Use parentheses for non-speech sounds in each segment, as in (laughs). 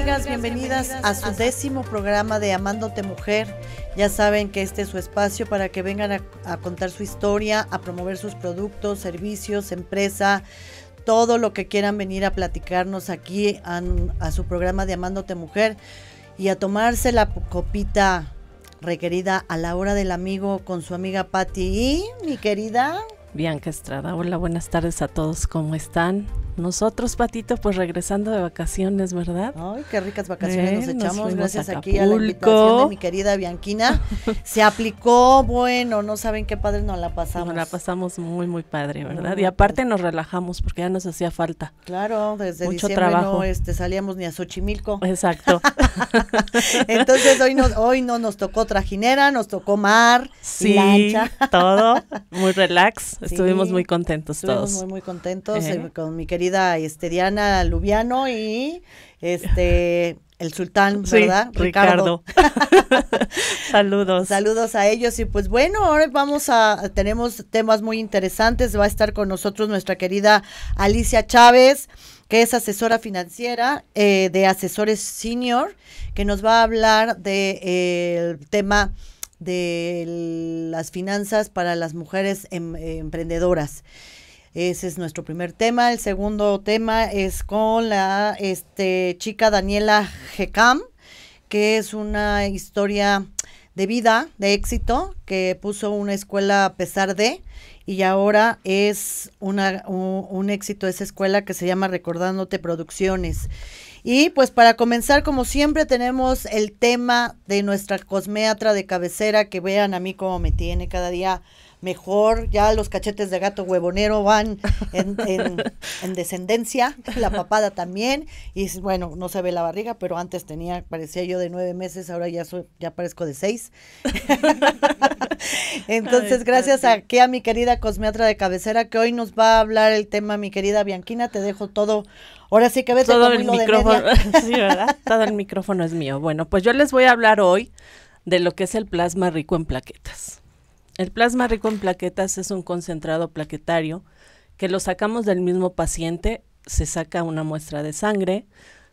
amigas? Bienvenidas a su décimo programa de Amándote Mujer. Ya saben que este es su espacio para que vengan a, contar su historia, a promover sus productos, servicios, empresa, todo lo que quieran venir a platicarnos aquí a, su programa de Amándote Mujer y a tomarse la copita requerida a la hora del amigo con su amiga Patti y mi querida Bianca Estrada. Hola, buenas tardes a todos, ¿cómo están? Nosotros, Patito, pues regresando de vacaciones, ¿verdad? Ay, qué ricas vacaciones nos echamos. gracias aquí a la invitación de mi querida Bianquina. (laughs) Se aplicó, bueno, no saben qué padre nos la pasamos. Nos la pasamos muy, muy padre, ¿verdad? y aparte nos relajamos porque ya nos hacía falta. Claro, desde Mucho diciembre no este, salíamos ni a Xochimilco. Exacto. (laughs) Entonces hoy no, hoy no nos tocó trajinera, nos tocó mar, sí, todo, muy relax. (laughs) estuvimos muy contentos todos. Estuvimos muy, muy contentos eh, con mi querida querida este, Diana Lubiano y este el sultán, ¿verdad? Ricardo. (laughs) Saludos. Saludos a ellos. Y pues bueno, ahora vamos a, tenemos temas muy interesantes. Va a estar con nosotros nuestra querida Alicia Chávez, que es asesora financiera eh, de asesores senior, que nos va a hablar del de, eh, el tema de las finanzas para las mujeres em, emprendedoras. Ese es nuestro primer tema. El segundo tema es con la este, chica Daniela Gekam, que es una historia de vida, de éxito, que puso una escuela a pesar de, y ahora es una, un, un, éxito esa escuela que se llama Recordándote Producciones. Y pues para comenzar, como siempre, tenemos el tema de nuestra cosmeatra de cabecera, que vean a mí cómo me tiene cada día mejor ya los cachetes de gato huevonero van en, (laughs) descendencia, la papada también, y bueno, no se ve la barriga, pero antes tenía, parecía yo de nueve meses, ahora ya, soy, ya parezco de seis. (laughs) Entonces, gracias a aquí a mi querida cosmeatra de cabecera que hoy nos va a hablar el tema, mi querida Bianquina, te dejo todo Ahora sí que ves todo el micrófono. (laughs) sí, ¿verdad? todo el micrófono es mío. Bueno, pues yo les voy a hablar hoy de lo que es el plasma rico en plaquetas. El plasma rico en plaquetas es un concentrado plaquetario que lo sacamos del mismo paciente, se saca una muestra de sangre,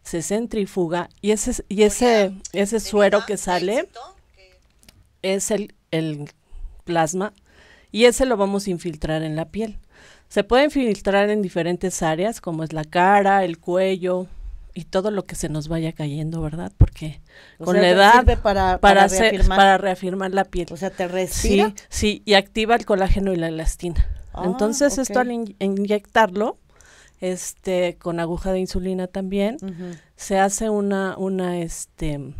se centrifuga y ese, y ese, ese suero que sale es el, el plasma y ese lo vamos a infiltrar en la piel. Se puede infiltrar en diferentes áreas como es la cara, el cuello, y todo lo que se nos vaya cayendo, ¿verdad? Porque con la edad para, para, reafirmar. para, reafirmar. la piel. O sea, te respira. Sí, y activa el colágeno y la elastina. Ah, Entonces, esto al inyectarlo, este, con aguja de insulina también, se hace una, una, este,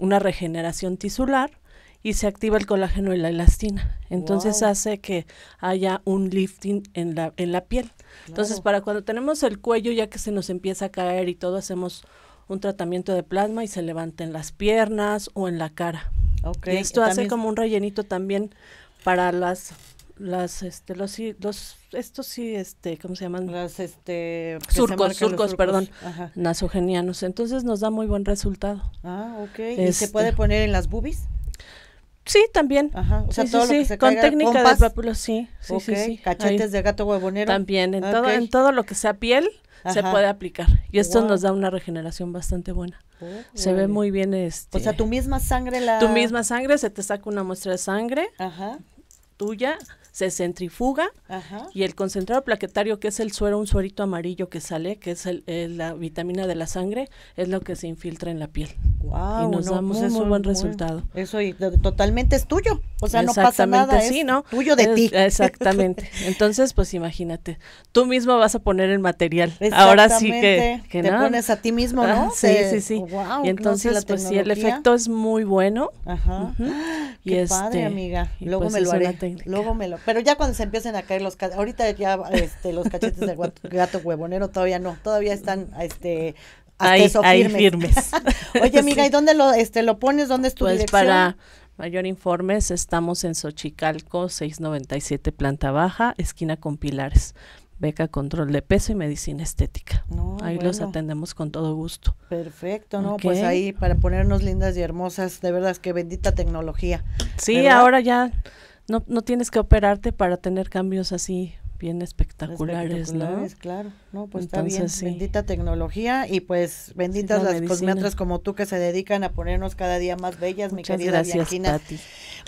una regeneración tisular y se activa el colágeno y la elastina. Entonces hace que haya un lifting en la, en la piel. Entonces para cuando tenemos el cuello ya que se nos empieza a caer y todo, hacemos un tratamiento de plasma y se levanta en las piernas o en la cara. esto hace como un rellenito también para las las este los los estos sí este cómo se llaman las este surcos surcos, perdón nasogenianos entonces nos da muy buen resultado ah ok. y se este. puede poner en las boobies Sí, también. Con técnica de papulo, sí. Sí, sí, Cachetes de gato huevonero. También, en, todo, en todo lo que sea piel se puede aplicar. Y esto nos da una regeneración bastante buena. Oh, se ve muy bien este. O sea, tu misma sangre la. Tu misma sangre, se te saca una muestra de sangre. Ajá. Tuya se centrifuga y el concentrado plaquetario, que es el suero, un suerito amarillo que sale, que es la vitamina de la sangre, es lo que se infiltra en la piel. Wow, y nos damos pues ese buen resultado. Eso totalmente es tuyo, o sea, no pasa nada, es tuyo de ti. Exactamente. (laughs) Entonces, pues imagínate, tú mismo vas a poner el material. Ahora sí que, te pones a ti mismo, ¿no? Ah, sí, sí, sí, y entonces, pues sí, el efecto es muy bueno. Ajá. Ah, qué y este, padre, amiga. Pues, Luego me lo haré. Luego me lo pero ya cuando se empiecen a caer los cachetes, ahorita ya este, los cachetes del gato, huevonero todavía no, todavía están este ahí, firmes. (laughs) Oye, amiga, ¿y dónde lo este lo pones? ¿Dónde es tu pues para mayor informes estamos en Xochicalco 697 planta baja, esquina con Pilares beca control de peso y medicina estética. ahí los atendemos con todo gusto. Perfecto, ¿no? Pues ahí para ponernos lindas y hermosas, de verdad es que bendita tecnología. Sí, ahora ya no, no tienes que operarte para tener cambios así bien espectaculares, ¿no? Claro pues está bien, bendita tecnología y pues benditas las cosmetras como tú que se dedican a ponernos cada día más bellas, mi querida gracias,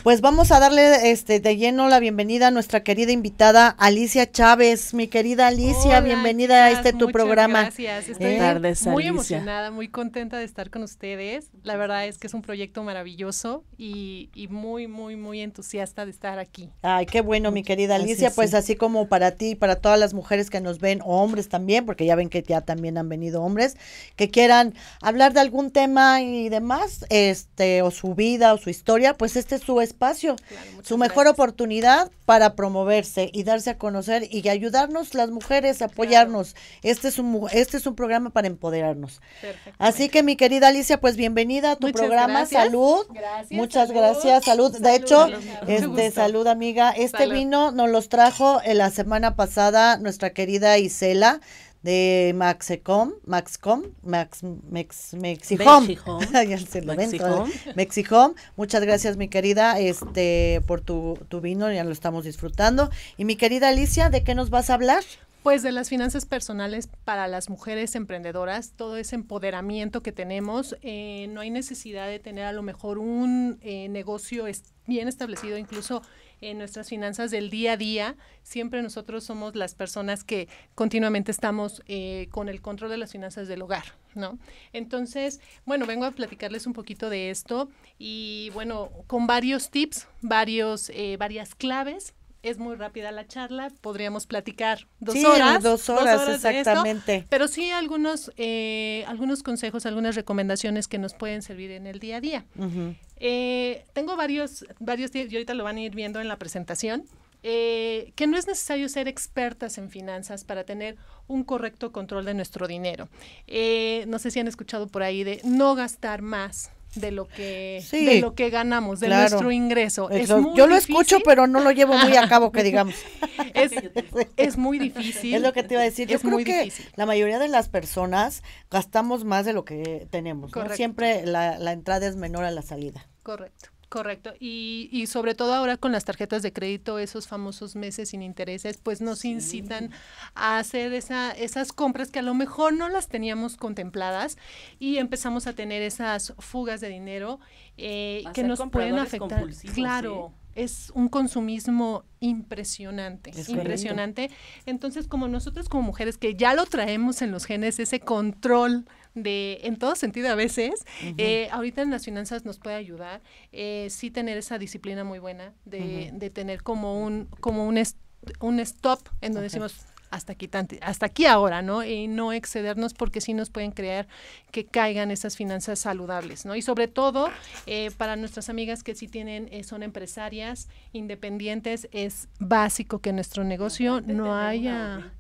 Pues vamos a darle este de lleno la bienvenida a nuestra querida invitada Alicia Chávez. Mi querida Alicia, bienvenida a este tu programa. Gracias, estoy eh, muy emocionada, muy contenta de estar con ustedes. La verdad es que es un proyecto maravilloso y, muy, muy, muy entusiasta de estar aquí. Ay, qué bueno, mi querida Alicia. pues así como para ti y para todas las mujeres que nos ven, hombres también también, porque ya ven que ya también han venido hombres que quieran hablar de algún tema y demás, este, o su vida o su historia, pues este es su espacio, su mejor oportunidad para promoverse y darse a conocer y ayudarnos las mujeres, a apoyarnos. Este, es un, este es un programa para empoderarnos. Así que mi querida Alicia, pues bienvenida a tu programa. Salud. Muchas gracias. Salud. De hecho, este, salud amiga. Este vino nos los trajo en eh, la semana pasada nuestra querida Isela de Maxecom, Maxcom, Max, Mex, Mexicom. (laughs) Muchas gracias, mi querida, este, por tu, tu vino, ya lo estamos disfrutando. Y mi querida Alicia, ¿de qué nos vas a hablar? Pues de las finanzas personales para las mujeres emprendedoras, todo ese empoderamiento que tenemos, eh, no hay necesidad de tener a lo mejor un eh, negocio bien establecido, incluso en nuestras finanzas del día a día, siempre nosotros somos las personas que continuamente estamos eh, con el control de las finanzas del hogar, ¿no? Entonces, bueno, vengo a platicarles un poquito de esto y bueno, con varios tips, varios, eh, varias claves es muy rápida la charla, podríamos platicar dos horas. Dos horas, exactamente. pero sí algunos, eh, algunos consejos, algunas recomendaciones que nos pueden servir en el día a día. Eh, tengo varios, varios y ahorita lo van a ir viendo en la presentación, eh, que no es necesario ser expertas en finanzas para tener un correcto control de nuestro dinero. Eh, no sé si han escuchado por ahí de no gastar más de lo que de lo que ganamos, de nuestro ingreso. Es yo lo escucho, pero no lo llevo muy a cabo, que (laughs) digamos. es, (laughs) es, muy difícil. Es lo que te iba a decir. es muy difícil. la mayoría de las personas gastamos más de lo que tenemos. Siempre la, la entrada es menor a la salida. Correcto. Correcto. Y, y, sobre todo ahora con las tarjetas de crédito, esos famosos meses sin intereses, pues nos incitan a hacer esa, esas compras que a lo mejor no las teníamos contempladas y empezamos a tener esas fugas de dinero eh, que nos pueden afectar. Claro. es un consumismo impresionante, impresionante. Entonces, como nosotros como mujeres que ya lo traemos en los genes, ese control de, en todo sentido a veces, eh, ahorita en las finanzas nos puede ayudar, eh, sí tener esa disciplina muy buena, de, de tener como un, como un, un stop en donde decimos hasta aquí, hasta aquí ahora, ¿no? Y no excedernos porque sí nos pueden creer que caigan esas finanzas saludables, ¿no? Y sobre todo eh, para nuestras amigas que sí tienen, eh, son empresarias independientes, es básico que nuestro negocio no haya...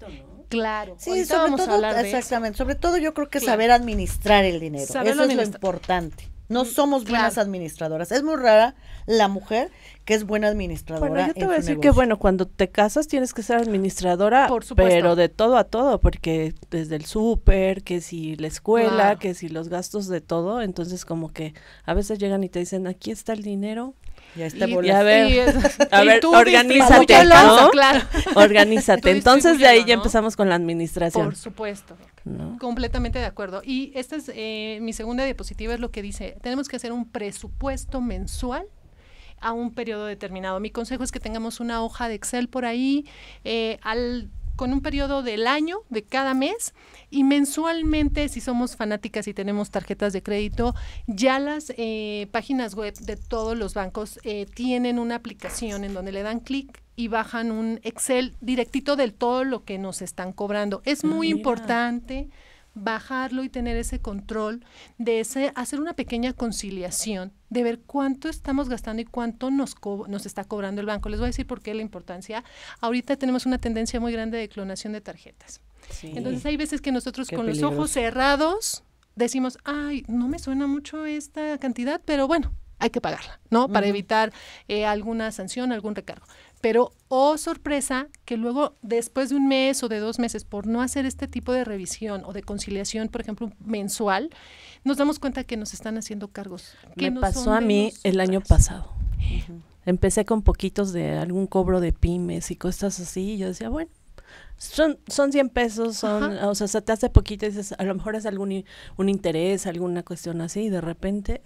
Claro. Sí, sobre todo, exactamente. Sobre todo yo creo que saber administrar el dinero. eso es lo importante. No mm, somos buenas administradoras. Es muy rara la mujer que es buena administradora. Bueno, yo te voy a decir que, bueno, cuando te casas tienes que ser administradora, Por pero de todo a todo, porque desde el súper, que si la escuela, que si los gastos de todo, entonces como que a veces llegan y te dicen, aquí está el dinero, ya está volviendo. y a ver, (laughs) a ver organízate, ¿no? Claro. (laughs) Organízate. Entonces de ahí ya empezamos con la administración. Por supuesto. Completamente de acuerdo. Y esta es eh, mi segunda diapositiva, es lo que dice, tenemos que hacer un presupuesto mensual a un periodo determinado. Mi consejo es que tengamos una hoja de Excel por ahí, eh, al con un periodo del año, de cada mes, y mensualmente, si somos fanáticas y tenemos tarjetas de crédito, ya las eh, páginas web de todos los bancos eh, tienen una aplicación en donde le dan clic y bajan un Excel directito del todo lo que nos están cobrando. Es ah, muy importante bajarlo y tener ese control, de ese, hacer una pequeña conciliación, de ver cuánto estamos gastando y cuánto nos, nos está cobrando el banco. Les voy a decir por qué la importancia. Ahorita tenemos una tendencia muy grande de clonación de tarjetas. Entonces hay veces que nosotros con los ojos cerrados decimos, ay, no me suena mucho esta cantidad, pero bueno, hay que pagarla, ¿no? Para evitar eh, alguna sanción, algún recargo. Pero, oh sorpresa, que luego después de un mes o de dos meses por no hacer este tipo de revisión o de conciliación, por ejemplo, mensual, nos damos cuenta que nos están haciendo cargos. Me pasó a mí el año pasado. Empecé con poquitos de algún cobro de pymes y cosas así. Y yo decía, bueno, son, son 100 pesos, son, o sea, te hace poquito a lo mejor es algún un interés, alguna cuestión así, y de repente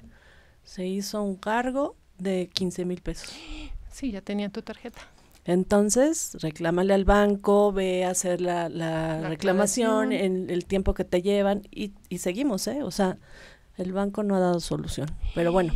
se hizo un cargo de 15 mil pesos. Sí, ya tenía tu tarjeta. Entonces, reclámale al banco, ve a hacer la, reclamación en el tiempo que te llevan y, seguimos, ¿eh? O sea, el banco no ha dado solución. Pero bueno,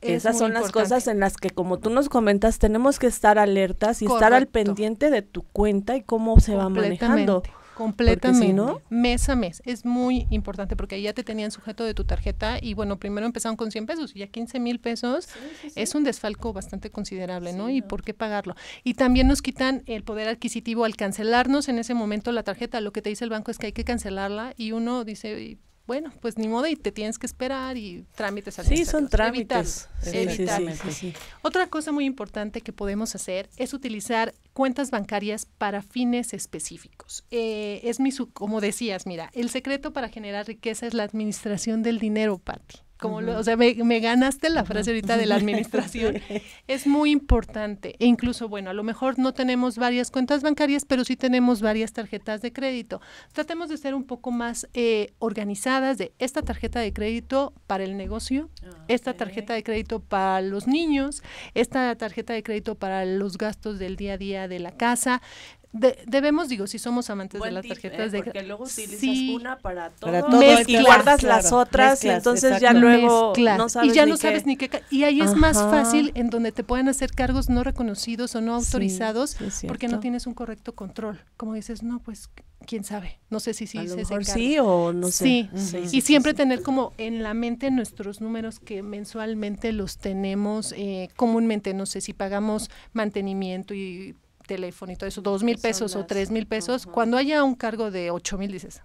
esas son las cosas en las que, como tú nos comentas, tenemos que estar alertas y estar al pendiente de tu cuenta y cómo se va manejando. Completamente. no... Mes a mes. Es muy importante porque ahí ya te tenían sujeto de tu tarjeta y bueno, primero empezaron con 100 pesos y ya 15 mil pesos es un desfalco bastante considerable, ¿no? ¿Y por qué pagarlo? Y también nos quitan el poder adquisitivo al cancelarnos en ese momento la tarjeta. Lo que te dice el banco es que hay que cancelarla y uno dice, bueno, pues ni modo y te tienes que esperar y trámites así. Sí, son trámites. sí, Otra cosa muy importante que podemos hacer es utilizar cuentas bancarias para fines específicos. Eh, es mi, como decías, mira, el secreto para generar riqueza es la administración del dinero, Patty como lo, o sea, me, ganaste la frase ahorita de la administración, (laughs) es muy importante. E incluso, bueno, a lo mejor no tenemos varias cuentas bancarias, pero sí tenemos varias tarjetas de crédito. Tratemos de ser un poco más eh, organizadas de esta tarjeta de crédito para el negocio, ah, esta tarjeta de crédito para los niños, esta tarjeta de crédito para los gastos del día a día de la casa debemos, digo, si somos amantes de las tarjetas ¿eh? de Porque luego utilizas una para todo, guardas las otras y entonces ya luego no sabes y ya no sabes ni qué y ahí es más fácil en donde te pueden hacer cargos no reconocidos o no autorizados porque no tienes un correcto control. Como dices, no, pues quién sabe, no sé si sí o no sé. Sí, y siempre tener como en la mente nuestros números que mensualmente los tenemos eh, comúnmente, no sé si pagamos mantenimiento y teléfono y todo eso, dos mil pesos o tres mil pesos, cuando haya un cargo de ocho mil dices,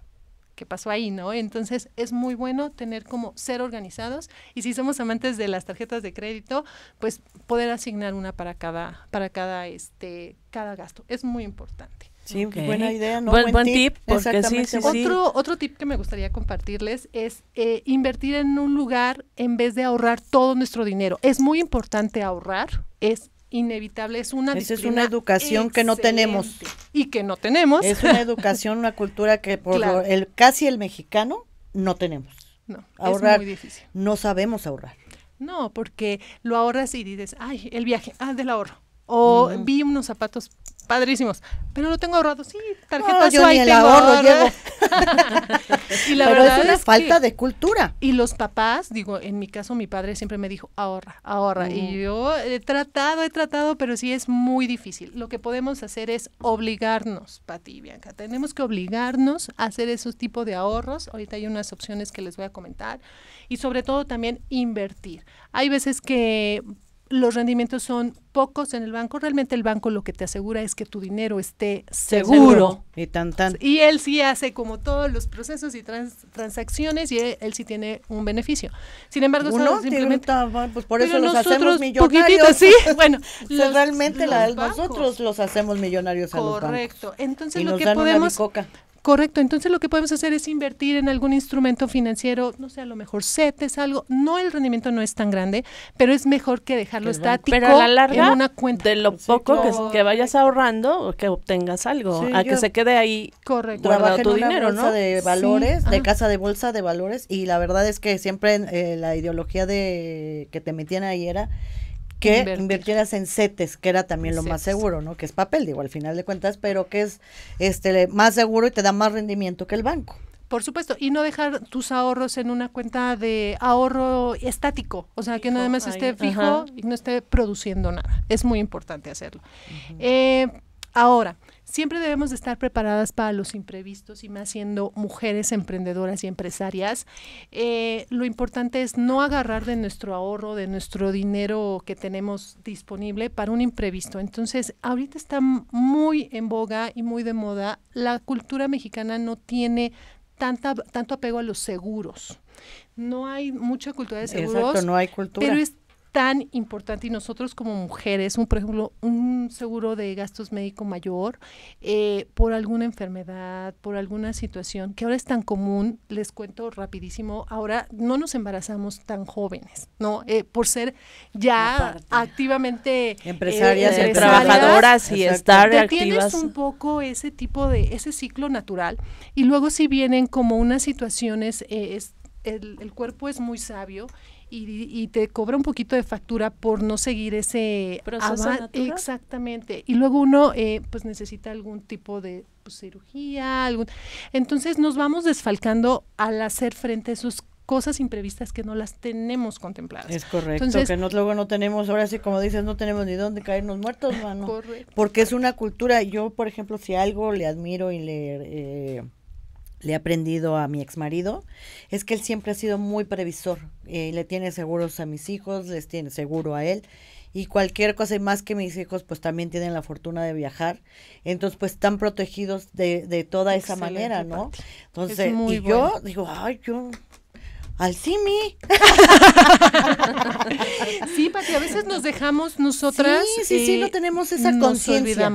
¿qué pasó ahí, no? Entonces es muy bueno tener como ser organizados y si somos amantes de las tarjetas de crédito, pues poder asignar una para cada, para cada, este, cada gasto. Es muy importante. Sí, buena idea, ¿no? Buen, tip. porque sí, sí, otro, otro tip que me gustaría compartirles es eh, invertir en un lugar en vez de ahorrar todo nuestro dinero. Es muy importante ahorrar, es inevitable, es una Esa es una educación que no tenemos. Y que no tenemos. Es una (laughs) educación, una cultura que por el, casi el mexicano no tenemos. No, ahorrar, es muy difícil. No sabemos ahorrar. No, porque lo ahorras y dices, ay, el viaje, ah, del ahorro. O vi unos zapatos padrísimos. Pero lo tengo ahorrado, sí, tarjeta de tengo ahorro (laughs) la Pero verdad es una falta de cultura. Y los papás, digo, en mi caso mi padre siempre me dijo, ahorra, ahorra. Y mm. yo he tratado, he tratado, pero sí es muy difícil. Lo que podemos hacer es obligarnos, Pati y Bianca. Tenemos que obligarnos a hacer esos tipo de ahorros. Ahorita hay unas opciones que les voy a comentar. Y sobre todo también invertir. Hay veces que los rendimientos son pocos en el banco. Realmente el banco lo que te asegura es que tu dinero esté seguro. Y tan, Y él sí hace como todos los procesos y transacciones y él, sí tiene un beneficio. Sin embargo, Uno pues por eso hacemos sí. (laughs) Bueno, realmente nosotros los hacemos millonarios a Correcto. Entonces lo que podemos Correcto, entonces lo que podemos hacer es invertir en algún instrumento financiero, no sé, a lo mejor es algo. No, el rendimiento no es tan grande, pero es mejor que dejarlo estático pero a la larga, una De lo poco que, vayas ahorrando, que obtengas algo, a que se quede ahí correcto. guardado tu dinero, ¿no? de valores, de casa de bolsa de valores, y la verdad es que siempre eh, la ideología de que te metían ahí era que invirtieras en CETES, que era también lo más seguro, ¿no? Que es papel, digo, al final de cuentas, pero que es este más seguro y te da más rendimiento que el banco. Por supuesto, y no dejar tus ahorros en una cuenta de ahorro estático, o sea, que nada más esté fijo y no esté produciendo nada. Es muy importante hacerlo. Eh, ahora, siempre debemos de estar preparadas para los imprevistos y más siendo mujeres emprendedoras y empresarias. Eh, lo importante es no agarrar de nuestro ahorro, de nuestro dinero que tenemos disponible para un imprevisto. Entonces, ahorita está muy en boga y muy de moda. La cultura mexicana no tiene tanta, tanto apego a los seguros. No hay mucha cultura de seguros. Exacto, no hay cultura. Pero es tan importante y nosotros como mujeres, un, por ejemplo, un seguro de gastos médico mayor eh, por alguna enfermedad, por alguna situación que ahora es tan común, les cuento rapidísimo, ahora no nos embarazamos tan jóvenes, ¿no? Eh, por ser ya activamente eh, empresarias, y trabajadoras y estar te activas. Tienes un poco ese tipo de, ese ciclo natural y luego si vienen como unas situaciones, es, el, cuerpo es muy sabio y, te cobra un poquito de factura por no seguir ese proceso. Exactamente. Y luego uno eh, pues necesita algún tipo de pues, cirugía, algún... Entonces nos vamos desfalcando al hacer frente a esas cosas imprevistas que no las tenemos contempladas. Es correcto, que luego no tenemos, ahora sí como dices, no tenemos ni dónde caernos muertos, mano. Correcto. Porque es una cultura, yo por ejemplo, si algo le admiro y le eh, le he aprendido a mi ex marido es que él siempre ha sido muy previsor. Eh, le tiene seguros a mis hijos, les tiene seguro a él. Y cualquier cosa, y más que mis hijos, pues también tienen la fortuna de viajar. Entonces, pues están protegidos de, de toda esa manera, ¿no? Entonces, y yo digo, ay, yo al Simi. (laughs) sí, Pati, a veces nos dejamos nosotras. Sí, sí, sí, no eh, tenemos esa conciencia.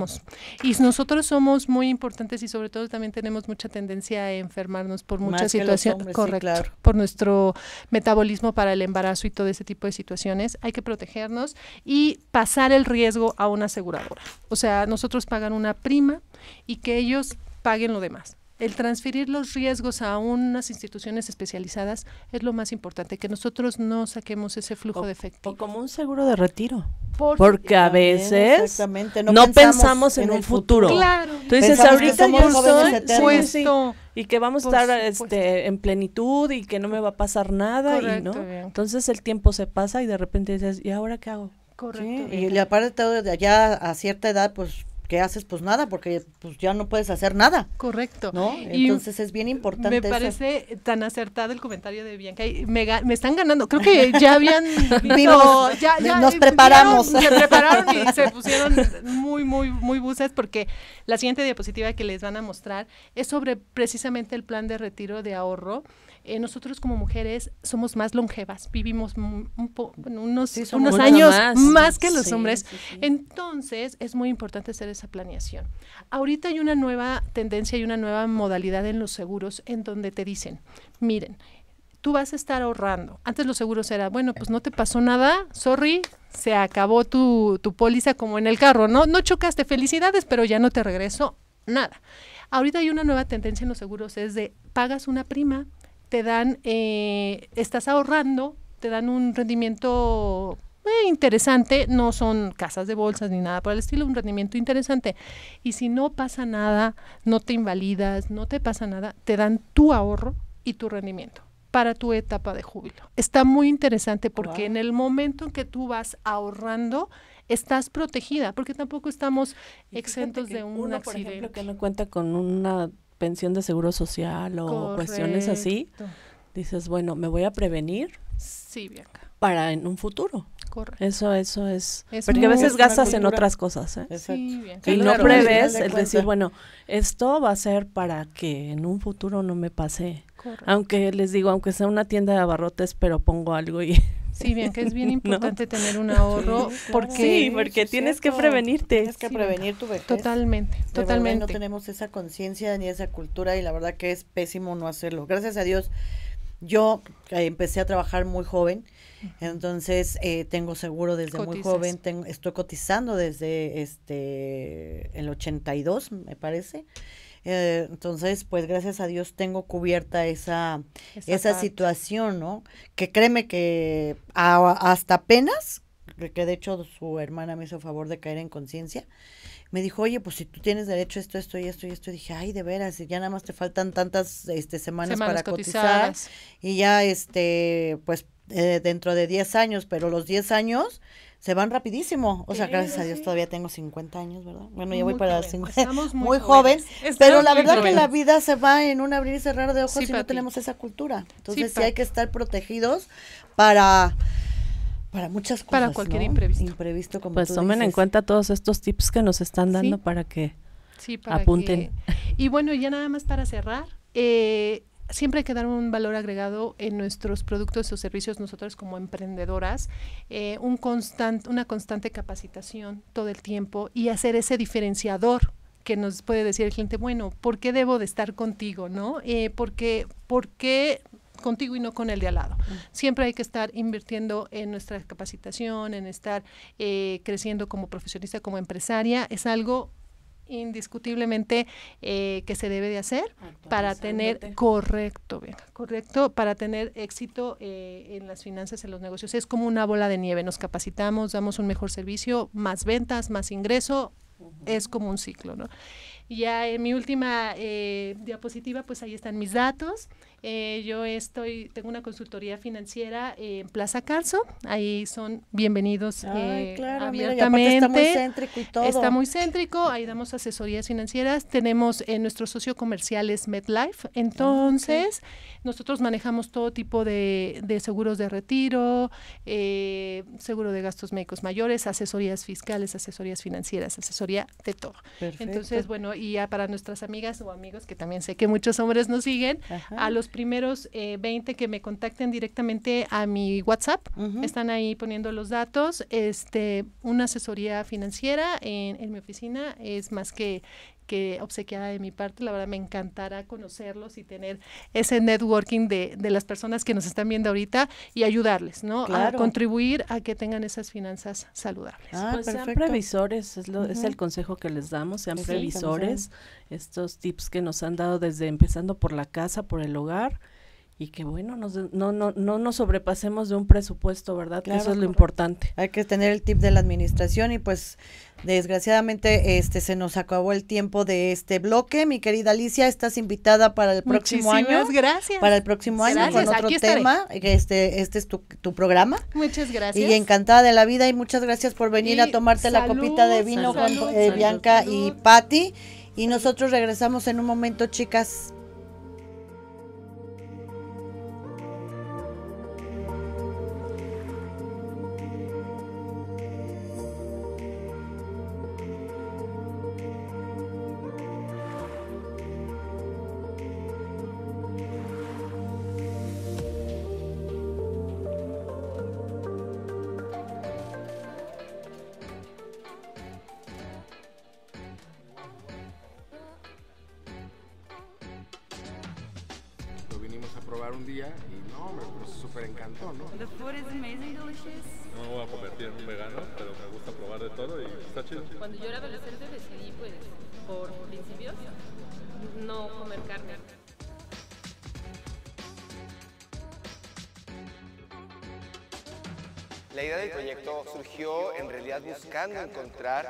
Y nosotros somos muy importantes y sobre todo también tenemos mucha tendencia a enfermarnos por muchas situaciones. Correcto. Por nuestro metabolismo para el embarazo y todo ese tipo de situaciones. Hay que protegernos y pasar el riesgo a una aseguradora. O sea, nosotros pagan una prima y que ellos paguen lo demás el transferir los riesgos a unas instituciones especializadas es lo más importante, que nosotros no saquemos ese flujo de efectivo. como un seguro de retiro. Porque, a veces no, pensamos, en, un futuro. Claro. ahorita yo y que vamos a estar este, en plenitud y que no me va a pasar nada y no. Entonces el tiempo se pasa y de repente dices, ¿y ahora qué hago? Correcto. y aparte todo, allá a cierta edad pues ¿qué haces? Pues nada, porque pues ya no puedes hacer nada. Correcto. ¿No? Entonces es bien importante. Me parece tan acertado el comentario de Bianca. me, me, están ganando. Creo que ya habían. Vimos, (laughs) ya, nos preparamos. se prepararon y se (laughs) pusieron muy, muy, muy buses, porque la siguiente diapositiva que les van a mostrar es sobre precisamente el plan de retiro de ahorro. Eh, nosotros como mujeres somos más longevas, vivimos unos, años más. que los hombres. Entonces es muy importante hacer esa planeación. Ahorita hay una nueva tendencia y una nueva modalidad en los seguros en donde te dicen, miren, tú vas a estar ahorrando. Antes los seguros eran, bueno, pues no te pasó nada, sorry, se acabó tu, tu póliza como en el carro, ¿no? No chocaste, felicidades, pero ya no te regreso nada. Ahorita hay una nueva tendencia en los seguros, es de pagas una prima te dan, eh, estás ahorrando, te dan un rendimiento eh, interesante, no son casas de bolsas ni nada por el estilo, un rendimiento interesante. Y si no pasa nada, no te invalidas, no te pasa nada, te dan tu ahorro y tu rendimiento para tu etapa de júbilo. Está muy interesante porque en el momento en que tú vas ahorrando, estás protegida, porque tampoco estamos exentos de un uno, Por ejemplo, que no cuenta con una pensión de seguro social o cuestiones así, dices, bueno, me voy a prevenir. Para en un futuro. Eso, eso es. porque a veces gastas en otras cosas, ¿eh? Y no prevés el decir, bueno, esto va a ser para que en un futuro no me pase. Aunque les digo, aunque sea una tienda de abarrotes, pero pongo algo y Sí, bien, que es bien (laughs) importante tener un ahorro porque... porque tienes que prevenirte. Tienes que prevenir tu vejez. Totalmente, totalmente. no tenemos esa conciencia ni esa cultura y la verdad que es pésimo no hacerlo. Gracias a Dios, yo eh, empecé a trabajar muy joven, entonces eh, tengo seguro desde muy joven, estoy cotizando desde este el 82, me parece. Eh, entonces, pues gracias a Dios tengo cubierta esa, esa, situación, ¿no? Que créeme que hasta apenas, que de hecho su hermana me hizo favor de caer en conciencia, me dijo, oye, pues si tú tienes derecho a esto, esto y esto y esto, y dije, ay, de veras, ya nada más te faltan tantas este, semanas, para cotizar. Y ya, este, pues eh, dentro de 10 años, pero los 10 años se van rapidísimo. O sea, gracias a Dios todavía tengo 50 años, ¿verdad? Bueno, ya voy para 50. Estamos (laughs) muy, jóvenes, joven, pero la verdad que la vida se va en un abrir y cerrar de ojos si no tenemos esa cultura. Entonces sí, hay que estar protegidos para para muchas cosas. Para cualquier imprevisto. Imprevisto como Pues tomen en cuenta todos estos tips que nos están dando para que apunten. Y bueno, ya nada más para cerrar, eh, siempre hay que dar un valor agregado en nuestros productos o servicios nosotros como emprendedoras, eh, un una constante capacitación todo el tiempo y hacer ese diferenciador que nos puede decir el cliente, bueno, ¿por qué debo de estar contigo? ¿No? Eh, porque, ¿Por qué contigo y no con el de al lado. Siempre hay que estar invirtiendo en nuestra capacitación, en estar eh, creciendo como profesionista, como empresaria. Es algo indiscutiblemente eh, que se debe de hacer para tener correcto, correcto, para tener éxito eh, en las finanzas, en los negocios. Es como una bola de nieve. Nos capacitamos, damos un mejor servicio, más ventas, más ingreso. Es como un ciclo, ¿no? Ya en mi última eh, diapositiva, pues ahí están mis datos. Eh, yo estoy, tengo una consultoría financiera en Plaza Carso, ahí son bienvenidos eh, abiertamente. está muy céntrico ahí damos asesorías financieras. Tenemos eh, nuestro socio comercial es MedLife, ah, entonces nosotros manejamos todo tipo de, de seguros de retiro, eh, seguro de gastos médicos mayores, asesorías fiscales, asesorías financieras, asesoría de todo. Entonces, bueno, y ya para nuestras amigas o amigos, que también sé que muchos hombres nos siguen, a los primeros 20 eh, que me contacten directamente a mi WhatsApp, están ahí poniendo los datos, este, una asesoría financiera en, en mi oficina es más que que obsequiada de mi parte. La verdad me encantará conocerlos y tener ese networking de, de las personas que nos están viendo ahorita y ayudarles, ¿no? A contribuir a que tengan esas finanzas saludables. Ah, pues sean previsores, es, lo, es, el consejo que les damos, sean previsores. Estos tips que nos han dado desde empezando por la casa, por el hogar y que bueno, no, no, no nos sobrepasemos de un presupuesto, ¿verdad? Eso es lo importante. Hay que tener el tip de la administración y pues desgraciadamente este se nos acabó el tiempo de este bloque. Mi querida Alicia, estás invitada para el próximo Muchísimas año. gracias. Para el próximo año con otro tema. Este, este es tu, programa. Muchas gracias. Y encantada de la vida y muchas gracias por venir a tomarte la copita de vino con eh, Bianca y Patti. Y nosotros regresamos en un momento, chicas.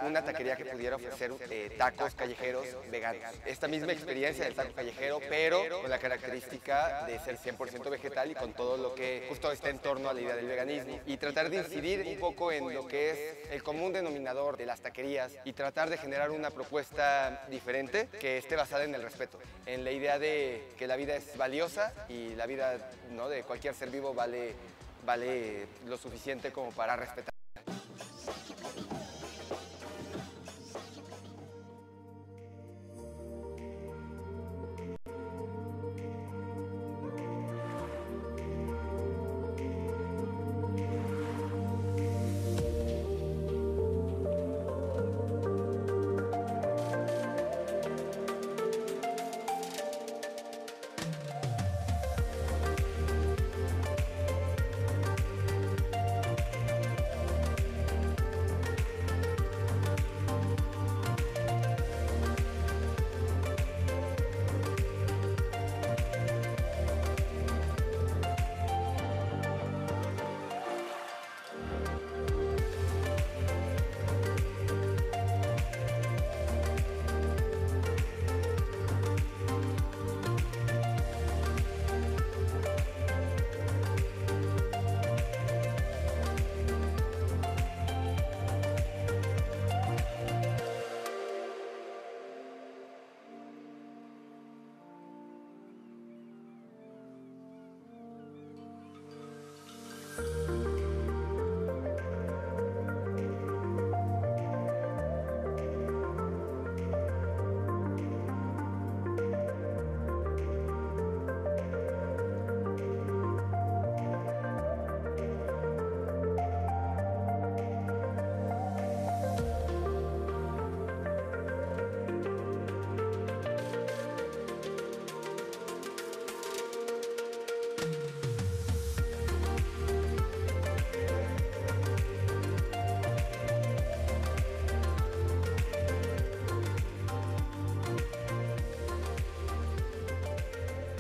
una taquería que pudiera ofrecer eh, eh, tacos callejeros veganos. Esta misma experiencia del taco callejero, pero con la característica de ser 100% vegetal y con todo lo que justo está en torno a la idea del veganismo. Y tratar de incidir un poco en lo que es el común denominador de las taquerías y tratar de generar una propuesta diferente que esté basada en el respeto, en la idea de que la vida es valiosa y la vida ¿no? de cualquier ser vivo vale, vale lo suficiente como para respetar.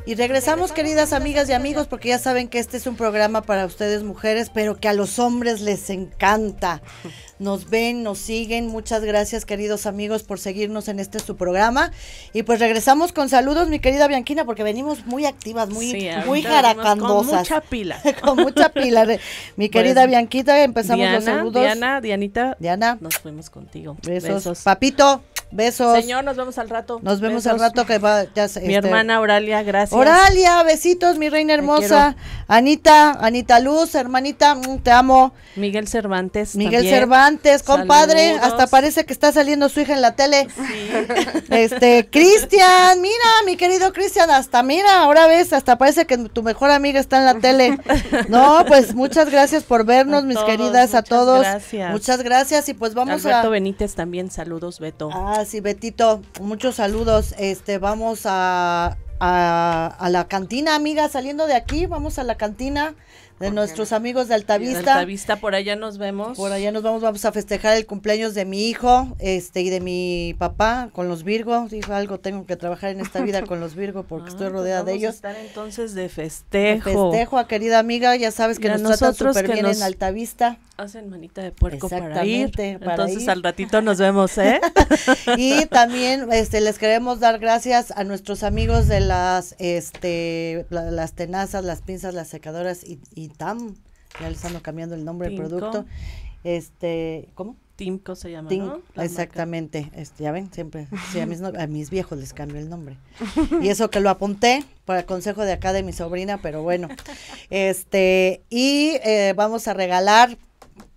Y regresamos, queridas amigas y amigos, porque ya saben que este es un programa para ustedes mujeres, pero que a los hombres les encanta. Nos ven, nos siguen. Muchas gracias, queridos amigos, por seguirnos en este su programa. Y pues regresamos con saludos, mi querida Bianquina, porque venimos muy activas, muy, muy jaracandosas. (laughs) Con mucha pila. con mucha pila. Mi querida pues, Bianquita, empezamos los saludos. Diana, Dianita. Diana. Nos fuimos contigo. Besos. Papito. Besos. Señor, nos vemos al rato. Nos vemos al rato que va. (laughs) mi hermana Auralia, gracias. Oralia, besitos, mi reina hermosa. Anita, Anita Luz, hermanita, mm, te amo. Miguel Cervantes. Miguel Cervantes, compadre. Hasta parece que está saliendo su hija en la tele. Sí. (laughs) Este, Cristian, mira, mi querido Cristian, hasta mira, ahora ves, hasta parece que tu mejor amiga está en la tele. (laughs) No, pues muchas gracias por vernos, mis queridas, a todos. Gracias. Muchas gracias. Y pues vamos a. Alberto a. Benítez también, saludos, Beto. Ah, y Betito, Muchos saludos. Este, vamos a, a la cantina, amiga. Saliendo de aquí, vamos a la cantina de nuestros amigos de Altavista. De Altavista, por allá nos vemos. Por allá nos vamos, vamos a festejar el cumpleaños de mi hijo, este, y de mi papá, con los Virgo. Dijo algo, tengo que trabajar en esta vida con los Virgo, porque (laughs) ah, estoy pues rodeada de ellos. estar entonces de festejo. festejo, a querida amiga, ya sabes que nosotros nos tratan en Altavista. Hacen manita de puerco para ir. entonces al ratito nos vemos, ¿eh? (laughs) y también, este, les queremos dar gracias a nuestros amigos de las, este, las tenazas, las pinzas, las secadoras y Tam, ya le estamos cambiando el nombre del producto. Este, ¿cómo? Timco se llama, ¿no? exactamente, este, ya ven, siempre, sí, a, mis, a mis viejos les cambio el nombre. (laughs) Y eso que lo apunté para el consejo de acá de mi sobrina, pero bueno. Este, y eh, vamos a regalar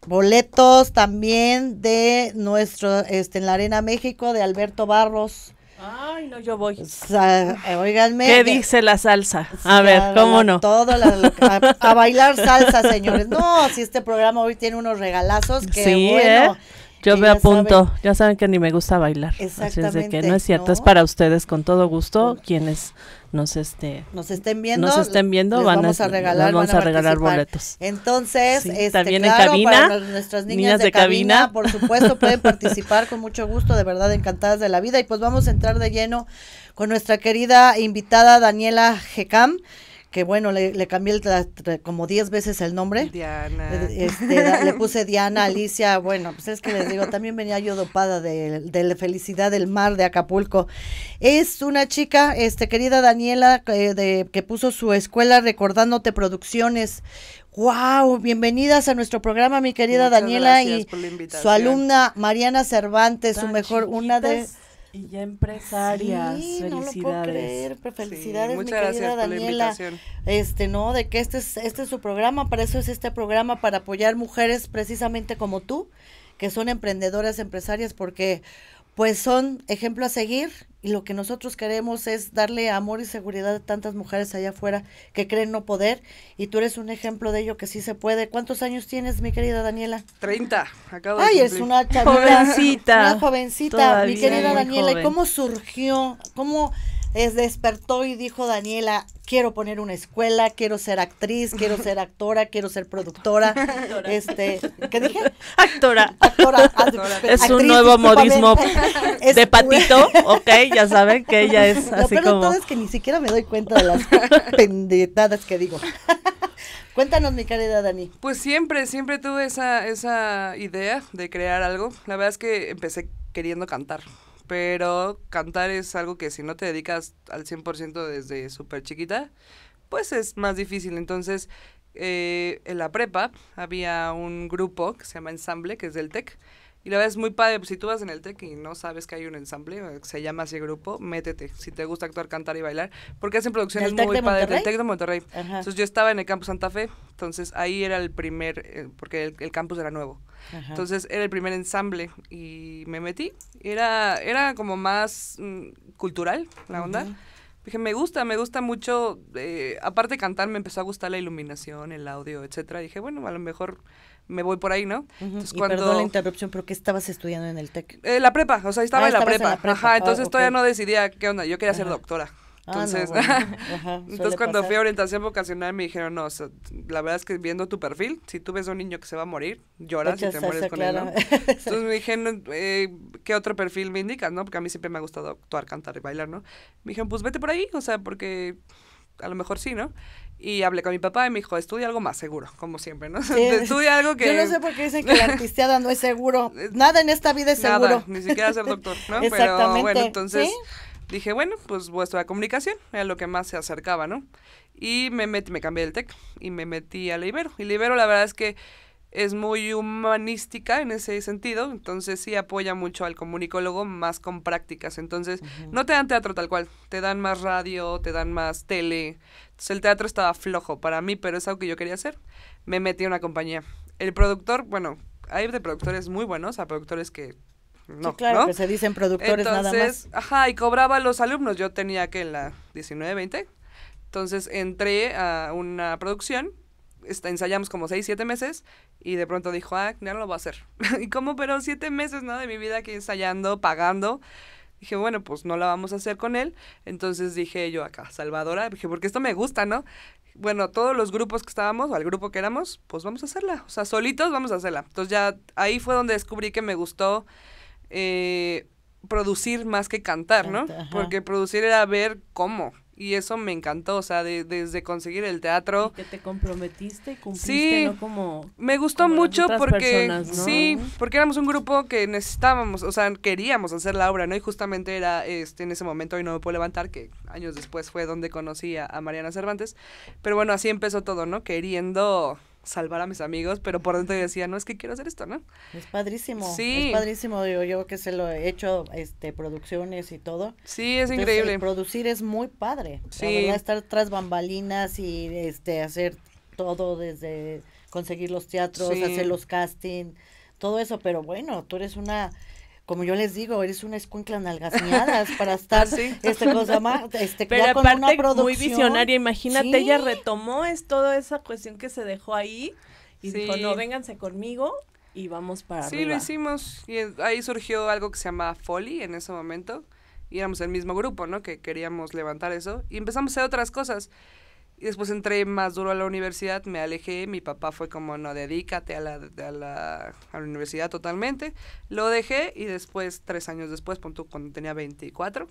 boletos también de nuestro, este, en la Arena México, de Alberto Barros Ay, no, yo voy. oiganme, eh, ¿Qué eh, dice la salsa? A ver, ¿cómo no? a, (laughs) bailar salsa, señores. No, si este programa hoy tiene unos regalazos ¿eh? que bueno. Yo me apunto, ya saben que ni me gusta bailar. Exactamente. Así que no es cierto, es para ustedes con todo gusto, quienes nos este nos estén viendo nos estén viendo vamos a, este, regalar vamos a, regalar boletos entonces este, también en cabina para nuestras niñas, de, cabina, por supuesto pueden (laughs) participar con mucho gusto de verdad encantadas de la vida y pues vamos a entrar de lleno con nuestra querida invitada Daniela Gecam que bueno, le, le cambié el como 10 veces el nombre. Diana. Eh, este, le puse (laughs) Diana, Alicia, bueno, pues es que les digo, también venía yo dopada de, la felicidad del mar de Acapulco. Es una chica, este, querida Daniela, de, que puso su escuela recordándote producciones. ¡Wow! Bienvenidas a nuestro programa, mi querida Daniela y su alumna Mariana Cervantes, su mejor, una de y ya empresarias, felicidades. No lo puedo creer, felicidades, mi querida gracias Daniela. este, ¿no? De que este es, este es su programa, para eso es este programa, para apoyar mujeres precisamente como tú, que son emprendedoras, empresarias, porque pues son ejemplo a seguir y lo que nosotros queremos es darle amor y seguridad a tantas mujeres allá afuera que creen no poder. Y tú eres un ejemplo de ello que sí se puede. ¿Cuántos años tienes, mi querida Daniela? Treinta. Acabo Ay, es una chavita. Jovencita. Una jovencita, mi querida Daniela. ¿Y cómo surgió? ¿Cómo es despertó y dijo Daniela, quiero poner una escuela, quiero ser actriz, quiero ser actora, quiero ser productora. este, ¿qué dije? Actora. Actora. Es un nuevo modismo de patito, ok, ya saben que ella es así como. Lo es que ni siquiera me doy cuenta de las pendetadas que digo. (laughs) Cuéntanos, mi querida Dani. Pues siempre, siempre tuve esa, esa idea de crear algo. La verdad es que empecé queriendo cantar pero cantar es algo que si no te dedicas al 100% desde súper chiquita, pues es más difícil. Entonces, eh, en la prepa había un grupo que se llama Ensamble, que es del TEC, y la verdad es muy padre, pues, si tú vas en el TEC y no sabes que hay un ensamble, eh, se llama ese grupo, métete, si te gusta actuar, cantar y bailar, porque hacen producciones muy del TEC de Monterrey. Entonces yo estaba en el campus Santa Fe, entonces ahí era el primer, eh, porque el, campus era nuevo. Entonces era el primer ensamble y me metí. Era, era como más mm, cultural la onda. Dije, me gusta, me gusta mucho. Eh, aparte de cantar, me empezó a gustar la iluminación, el audio, etcétera. Dije, bueno, a lo mejor me voy por ahí, ¿no? y Perdón la interrupción, pero ¿qué estabas estudiando en el TEC? Eh, la prepa, o sea, estaba ah, en, la prepa. Ajá, entonces oh, todavía no decidía qué onda, yo quería ser doctora. Ah, entonces, (laughs) Ajá, entonces cuando fui a orientación vocacional me dijeron, no, la verdad es que viendo tu perfil, si tú ves a un niño que se va a morir, lloras y te mueres con él, Entonces me dijeron, eh, ¿qué otro perfil me indicas, no? Porque a mí siempre me ha gustado actuar, cantar y bailar, ¿no? Me dijeron, pues vete por ahí, o sea, porque a lo mejor sí, ¿no? Y hablé con mi papá y me dijo, estudia algo más seguro, como siempre, ¿no? (laughs) estudia algo que... Yo no sé por qué dicen que la artisteada no es seguro. (laughs) Eh, nada en esta vida es seguro. Nada, ni siquiera ser doctor, ¿no? Pero bueno, entonces... dije, bueno, pues voy a estudiar comunicación, era lo que más se acercaba, ¿no? Y me metí, me cambié del TEC y me metí a la Y Libero Ibero, la verdad es que es muy humanística en ese sentido, entonces sí apoya mucho al comunicólogo más con prácticas. Entonces, no te dan teatro tal cual, te dan más radio, te dan más tele. Entonces, el teatro estaba flojo para mí, pero es algo que yo quería hacer. Me metí a una compañía. El productor, bueno, hay de productores muy buenos a productores que no, claro, se dicen productores Entonces, nada más. Ajá, y cobraba a los alumnos. Yo tenía que en la 19, 20. Entonces entré a una producción este, ensayamos como seis, siete meses y de pronto dijo, ah, ya no lo voy a hacer. (laughs) ¿Y como, Pero siete meses, ¿no? De mi vida aquí ensayando, pagando. Dije, bueno, pues no la vamos a hacer con él. Entonces dije yo acá, Salvadora, dije, porque esto me gusta, ¿no? Bueno, todos los grupos que estábamos, o al grupo que éramos, pues vamos a hacerla. O sea, solitos vamos a hacerla. Entonces ya ahí fue donde descubrí que me gustó eh, producir más que cantar, ¿no? Porque producir era ver cómo, y eso me encantó, o sea, desde conseguir el teatro. que te comprometiste y cumpliste, ¿no? Como. Me gustó mucho porque. Sí, porque éramos un grupo que necesitábamos, o sea, queríamos hacer la obra, ¿no? Y justamente era este, en ese momento, hoy no me puedo levantar, que años después fue donde conocí a Mariana Cervantes. Pero bueno, así empezó todo, ¿no? Queriendo salvar a mis amigos, pero por dentro decía, no, es que quiero hacer esto, ¿no? Es padrísimo. Sí. Es padrísimo, yo que se lo he hecho, este, producciones y todo. Sí, es Entonces, increíble. Producir es muy padre. Sí. La verdad, estar tras bambalinas y, este, hacer todo desde conseguir los teatros, hacer los casting, todo eso, pero bueno, tú eres una como yo les digo, eres una escuencla nalgasmeadas para (laughs) ah, estar ¿Sí? este cosa más, este Pero con muy visionaria, imagínate, ella retomó es toda esa cuestión que se dejó ahí y dijo, "No, vénganse conmigo." Y vamos para sí, Sí, lo hicimos. Y ahí surgió algo que se llamaba Folly en ese momento. Y éramos el mismo grupo, ¿no? Que queríamos levantar eso. Y empezamos a hacer otras cosas. Y después entré más duro a la universidad, me alejé, mi papá fue como, no, dedícate a la, universidad totalmente. Lo dejé y después, tres años después, cuando tenía 24,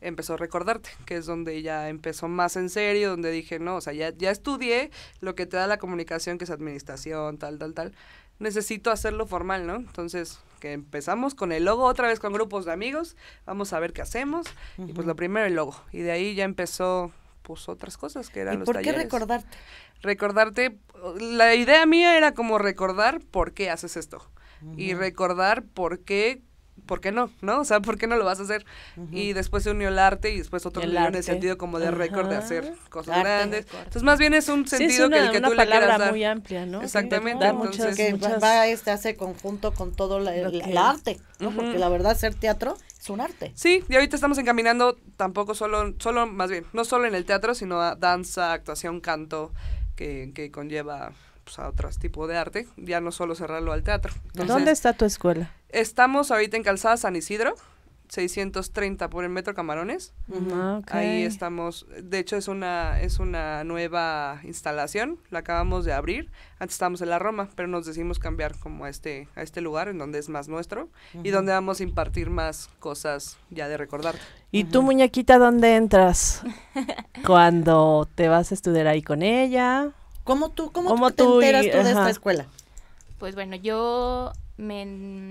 empezó a Recordarte, que es donde ya empezó más en serio, donde dije, no, o sea, ya, ya estudié lo que te da la comunicación, que es administración, tal, tal, tal. Necesito hacerlo formal, ¿no? Entonces, que empezamos con el logo, otra vez con grupos de amigos, vamos a ver qué hacemos. Y pues lo primero el logo. Y de ahí ya empezó pues otras cosas que eran ¿Y los por qué recordarte? Recordarte, la idea mía era como recordar por qué haces esto y recordar por qué ¿por qué no? ¿No? O sea, ¿por qué no lo vas a hacer? Y después se unió el arte y después otro dio en el sentido como de récord de hacer cosas grandes. Entonces, más bien es un sentido que el que tú le quieras dar. muy amplia, ¿no? Exactamente. que va este hace conjunto con todo el, arte, ¿no? Porque la verdad, hacer teatro es un arte. Sí, y ahorita estamos encaminando tampoco solo, solo más bien, no solo en el teatro, sino a danza, actuación, canto, que, que conlleva pues, a otros tipos de arte, ya no solo cerrarlo al teatro. ¿Dónde está tu escuela? Estamos ahorita en Calzada San Isidro, 630 por el metro Camarones. Ah, ahí estamos. De hecho, es una, es una nueva instalación. La acabamos de abrir. Antes estábamos en la Roma, pero nos decidimos cambiar como a este, a este lugar en donde es más nuestro y donde vamos a impartir más cosas ya de recordar. ¿Y tú, muñequita, dónde entras? (laughs) Cuando te vas a estudiar ahí con ella. ¿Cómo tú, cómo, te enteras tú de esta escuela? Pues bueno, yo me,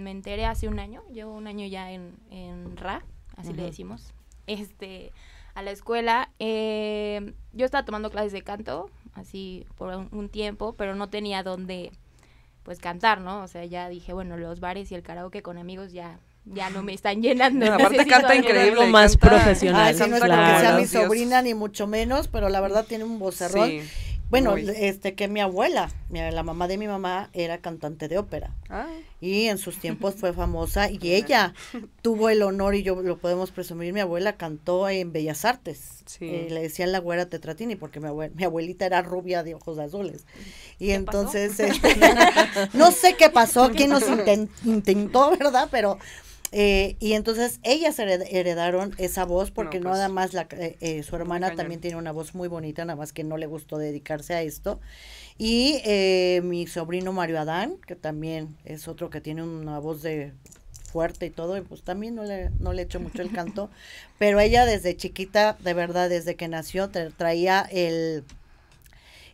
enteré hace un año, llevo un año ya en, en RA, así le decimos, este, a la escuela. Eh, yo estaba tomando clases de canto, así por un, tiempo, pero no tenía dónde pues cantar, ¿no? O sea, ya dije, bueno, los bares y el karaoke con amigos ya ya no me están llenando. (laughs) aparte canta increíble. más profesional. Ah, no es que sea mi sobrina ni mucho menos, pero la verdad tiene un vocerrón. Bueno, este que mi abuela, la mamá de mi mamá era cantante de ópera. Ah. Y en sus tiempos fue (laughs) famosa y ella (laughs) tuvo el honor y yo lo podemos presumir, mi abuela cantó en Bellas Artes. Sí. Eh, le decían la güera Tetratini porque mi, abuelita era rubia de ojos azules. Y entonces (laughs) este, no sé qué pasó, quién nos intentó, ¿verdad? Pero eh, y entonces ellas heredaron esa voz porque no, pues. nada más eh, eh, su hermana también tiene una voz muy bonita, nada más que no le gustó dedicarse a esto. Y mi sobrino Mario Adán, que también es otro que tiene una voz de fuerte y todo, y pues también no le, no le echo mucho el canto, (laughs) pero ella desde chiquita, de verdad, desde que nació, traía el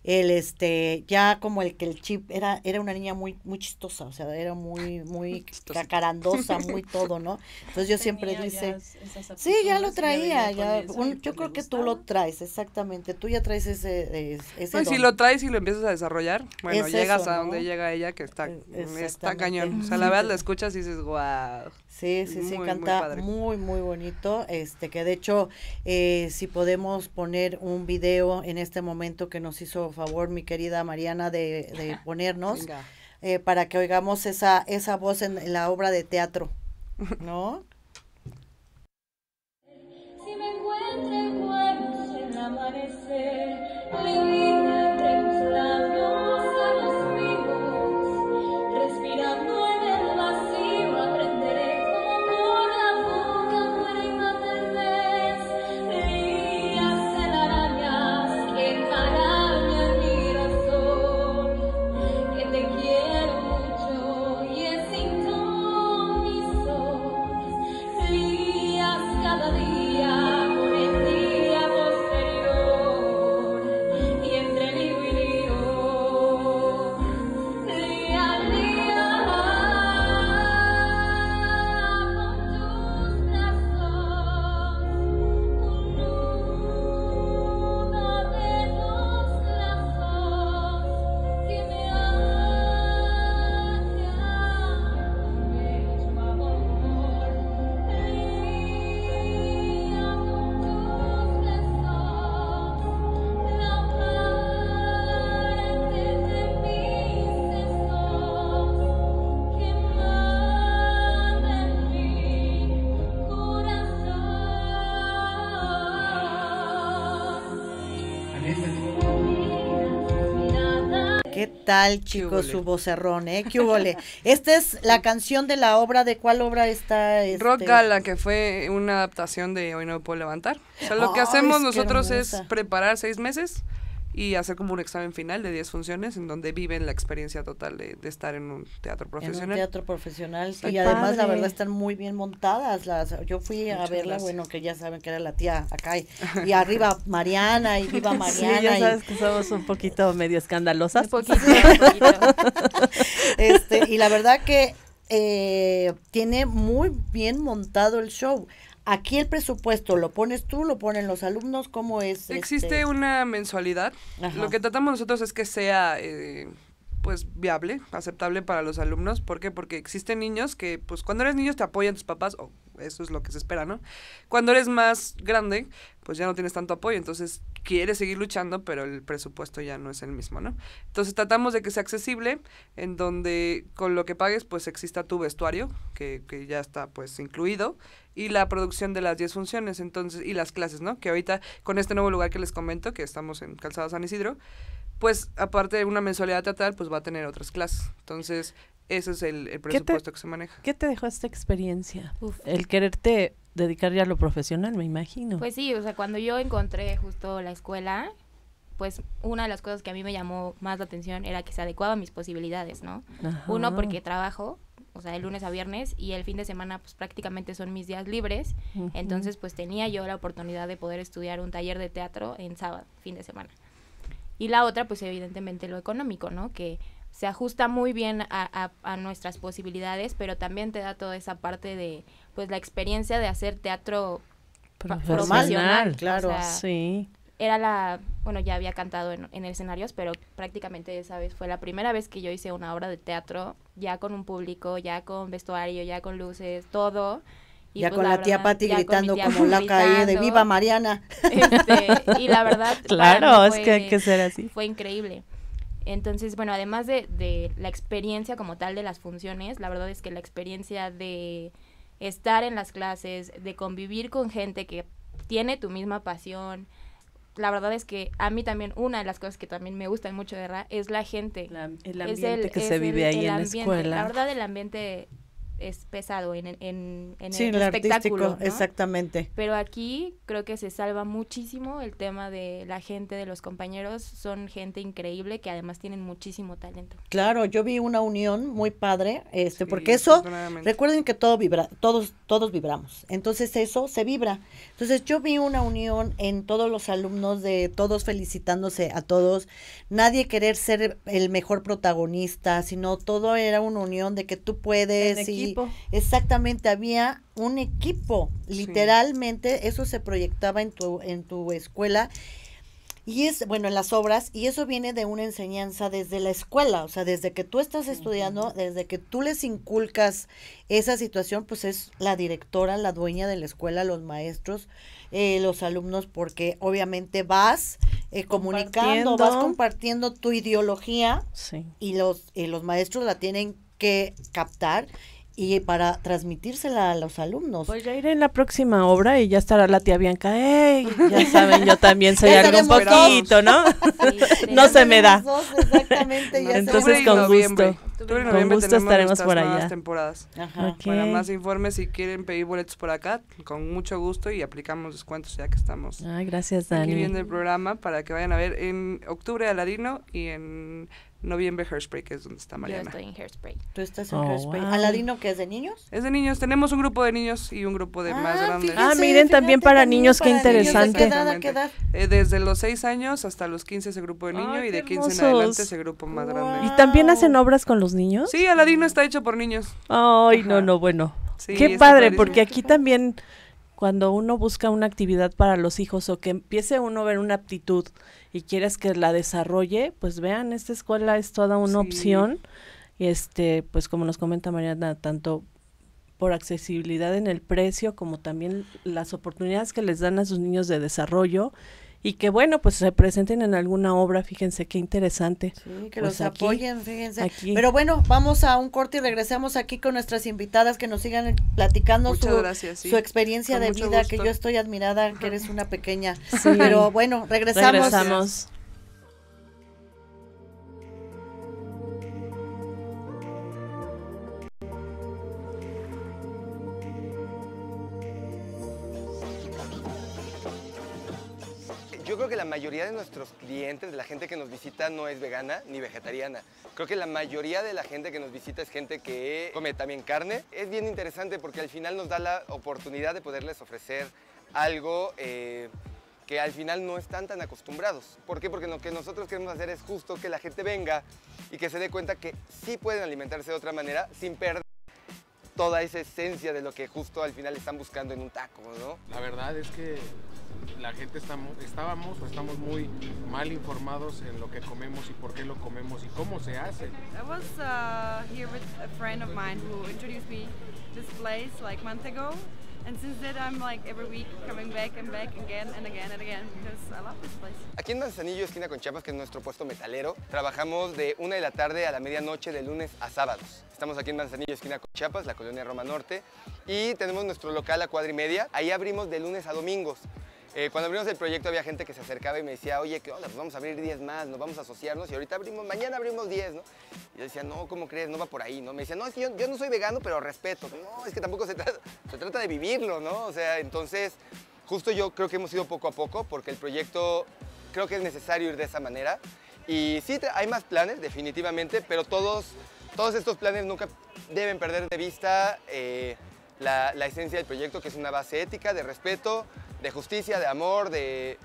el este, ya como el que el chip era, era una niña muy, muy chistosa, o sea, era muy, muy (laughs) cacarandosa, muy (laughs) todo, ¿no? Entonces yo siempre dice, sí, ya lo traía, yo creo que tú lo traes, exactamente, tú ya traes ese, pues si lo traes y lo empiezas a desarrollar, bueno, llegas a donde llega ella que está, e, mm, está cañón, o sea, la verdad la escuchas y dices, wow. Sí, sí, sí, muy, muy, muy, bonito, este, que de hecho, eh, si podemos poner un video en este momento que nos hizo favor, mi querida Mariana, de, (laughs) ponernos eh, para que oigamos esa, esa voz en, la obra de teatro, (laughs) ¿no? tal, chicos, su vocerrón, eh? ¿Qué hubo Esta es la (laughs) canción de la obra, ¿de cuál obra está? Este? roca la que fue una adaptación de Hoy no me puedo levantar. O sea, lo que hacemos nosotros es preparar seis meses y hacer como un examen final de 10 funciones en donde viven la experiencia total de, estar en un teatro profesional. En un teatro profesional y además la verdad están muy bien montadas. Las, yo fui a verla, bueno, que ya saben que era la tía acá y, (laughs) arriba Mariana y viva Mariana. Sí, ya sabes que somos un poquito medio escandalosas. un poquito. (laughs) este, y la verdad que eh, tiene muy bien montado el show. Aquí el presupuesto, ¿lo pones tú, lo ponen los alumnos? ¿Cómo es? Este? Existe una mensualidad. Lo que tratamos nosotros es que sea... Eh, pues viable, aceptable para los alumnos. ¿Por qué? Porque existen niños que, pues cuando eres niño te apoyan tus papás, o eso es lo que se espera, ¿no? Cuando eres más grande, pues ya no tienes tanto apoyo, entonces quieres seguir luchando, pero el presupuesto ya no es el mismo, ¿no? Entonces tratamos de que sea accesible, en donde con lo que pagues, pues exista tu vestuario, que, que ya está pues incluido, y la producción de las 10 funciones, entonces, y las clases, ¿no? Que ahorita con este nuevo lugar que les comento, que estamos en Calzada San Isidro, pues aparte de una mensualidad total, pues va a tener otras clases. Entonces, ese es el, el presupuesto que se maneja. ¿Qué te dejó esta experiencia? El quererte dedicar ya a lo profesional, me imagino. Pues sí, o sea, cuando yo encontré justo la escuela, pues una de las cosas que a mí me llamó más la atención era que se adecuaba a mis posibilidades, ¿no? Uno, porque trabajo, o sea, de lunes a viernes y el fin de semana pues prácticamente son mis días libres, entonces pues tenía yo la oportunidad de poder estudiar un taller de teatro en sábado, fin de semana. Y la otra pues evidentemente lo económico, ¿no? Que se ajusta muy bien a, a, nuestras posibilidades, pero también te da toda esa parte de pues la experiencia de hacer teatro profesional, claro, sí era la, bueno, ya había cantado en, en escenarios, pero prácticamente esa vez fue la primera vez que yo hice una obra de teatro ya con un público, ya con vestuario, ya con luces, todo. Pues ya con la, tía Pati gritando como la caída, de viva Mariana. Este, y la verdad. (laughs) claro, es que hay que ser así. Fue increíble. Entonces, bueno, además de, de la experiencia como tal de las funciones, la verdad es que la experiencia de estar en las clases, de convivir con gente que tiene tu misma pasión, la verdad es que a mí también una de las cosas que también me gusta mucho de Ra es la gente. el ambiente que se vive ahí en la escuela. La verdad, el ambiente es pesado en, en, en el, espectáculo. Exactamente. Pero aquí creo que se salva muchísimo el tema de la gente, de los compañeros. Son gente increíble que además tienen muchísimo talento. Claro, yo vi una unión muy padre, este, porque eso, recuerden que todo vibra, todos, todos vibramos. Entonces eso se vibra. Entonces yo vi una unión en todos los alumnos, de todos felicitándose a todos, nadie querer ser el mejor protagonista, sino todo era una unión de que tú puedes. y, Exactamente, había un equipo, literalmente, eso se proyectaba en tu, en tu escuela. Y es, bueno, en las obras, y eso viene de una enseñanza desde la escuela, o sea, desde que tú estás estudiando, desde que tú les inculcas esa situación, pues es la directora, la dueña de la escuela, los maestros, eh, los alumnos, porque obviamente vas eh, comunicando, vas compartiendo tu ideología y los, los maestros la tienen que captar y para transmitírsela a los alumnos. Pues ya iré en la próxima obra y ya estará la tía Bianca, ¡Ey! ya (laughs) saben, yo también soy algo un poquito, ¿no? (laughs) no se me da. Entonces con gusto. Con gusto estaremos por allá. Para más informes, si quieren pedir boletos por acá, con mucho gusto y aplicamos descuentos ya que estamos. Ay, gracias, Dani. Aquí viendo el programa para que vayan a ver en octubre a Ladino y en noviembre Hairspray, que es donde está Mariana. Yo estoy en Hairspray. Tú estás en oh, ¿Aladino que es de niños? Es de niños. Tenemos un grupo de niños y un grupo de ah, más grandes. ah, miren, también para niños, qué interesante. Eh, desde los 6 años hasta los 15 ese grupo de niños. y de 15 en adelante ese grupo más grande. ¿Y también hacen obras con los niños? Sí, Aladino está hecho por niños. Ay, no, no, bueno. qué padre, porque aquí también cuando uno busca una actividad para los hijos o que empiece uno a ver una aptitud y quieres que la desarrolle, pues vean, esta escuela es toda una opción. Y este, pues como nos comenta Mariana, tanto por accesibilidad en el precio como también las oportunidades que les dan a sus niños de desarrollo y que bueno, pues se presenten en alguna obra, fíjense qué interesante. Sí, que los pues, apoyen, fíjense. Pero bueno, vamos a un corte y regresamos aquí con nuestras invitadas que nos sigan platicando su, experiencia de vida, que yo estoy admirada, que eres (laughs) una pequeña. Pero bueno, Regresamos. Yo creo que la mayoría de nuestros clientes, de la gente que nos visita, no es vegana ni vegetariana. Creo que la mayoría de la gente que nos visita es gente que come también carne. Es bien interesante porque al final nos da la oportunidad de poderles ofrecer algo eh, que al final no están tan acostumbrados. ¿Por qué? Porque lo que nosotros queremos hacer es justo que la gente venga y que se dé cuenta que sí pueden alimentarse de otra manera sin perder toda esa esencia de lo que justo al final están buscando en un taco, ¿no? La verdad es que la gente está estábamos o estamos muy mal informados en lo que comemos y por qué lo comemos y cómo se hace. I was uh, here with a friend of mine who introduced me this place like month ago, and since then I'm like every week coming back and back again and again and again because I love this place. Aquí en Manzanillo, esquina con Chiapas, que es nuestro puesto metalero, trabajamos de una de la tarde a la medianoche de lunes a sábados. Estamos aquí en Manzanillo, esquina con Chiapas, la colonia Roma Norte, y tenemos nuestro local a cuadra y media. Ahí abrimos de lunes a domingos. Eh, cuando abrimos el proyecto había gente que se acercaba y me decía, oye, ¿qué onda? Pues vamos a abrir 10 más, nos vamos a asociarnos y ahorita abrimos, mañana abrimos 10, ¿no? Y yo decía, no, ¿cómo crees? No va por ahí, ¿no? Me decía, no, es que yo, no soy vegano, pero respeto. No, es que tampoco se trata, de vivirlo, ¿no? O sea, entonces, justo yo creo que hemos ido poco a poco porque el proyecto creo que es necesario ir de esa manera. Y sí, hay más planes, definitivamente, pero todos, todos estos planes nunca deben perder de vista eh, la, la esencia del proyecto, que es una base ética, de respeto, de justicia, de amor, de,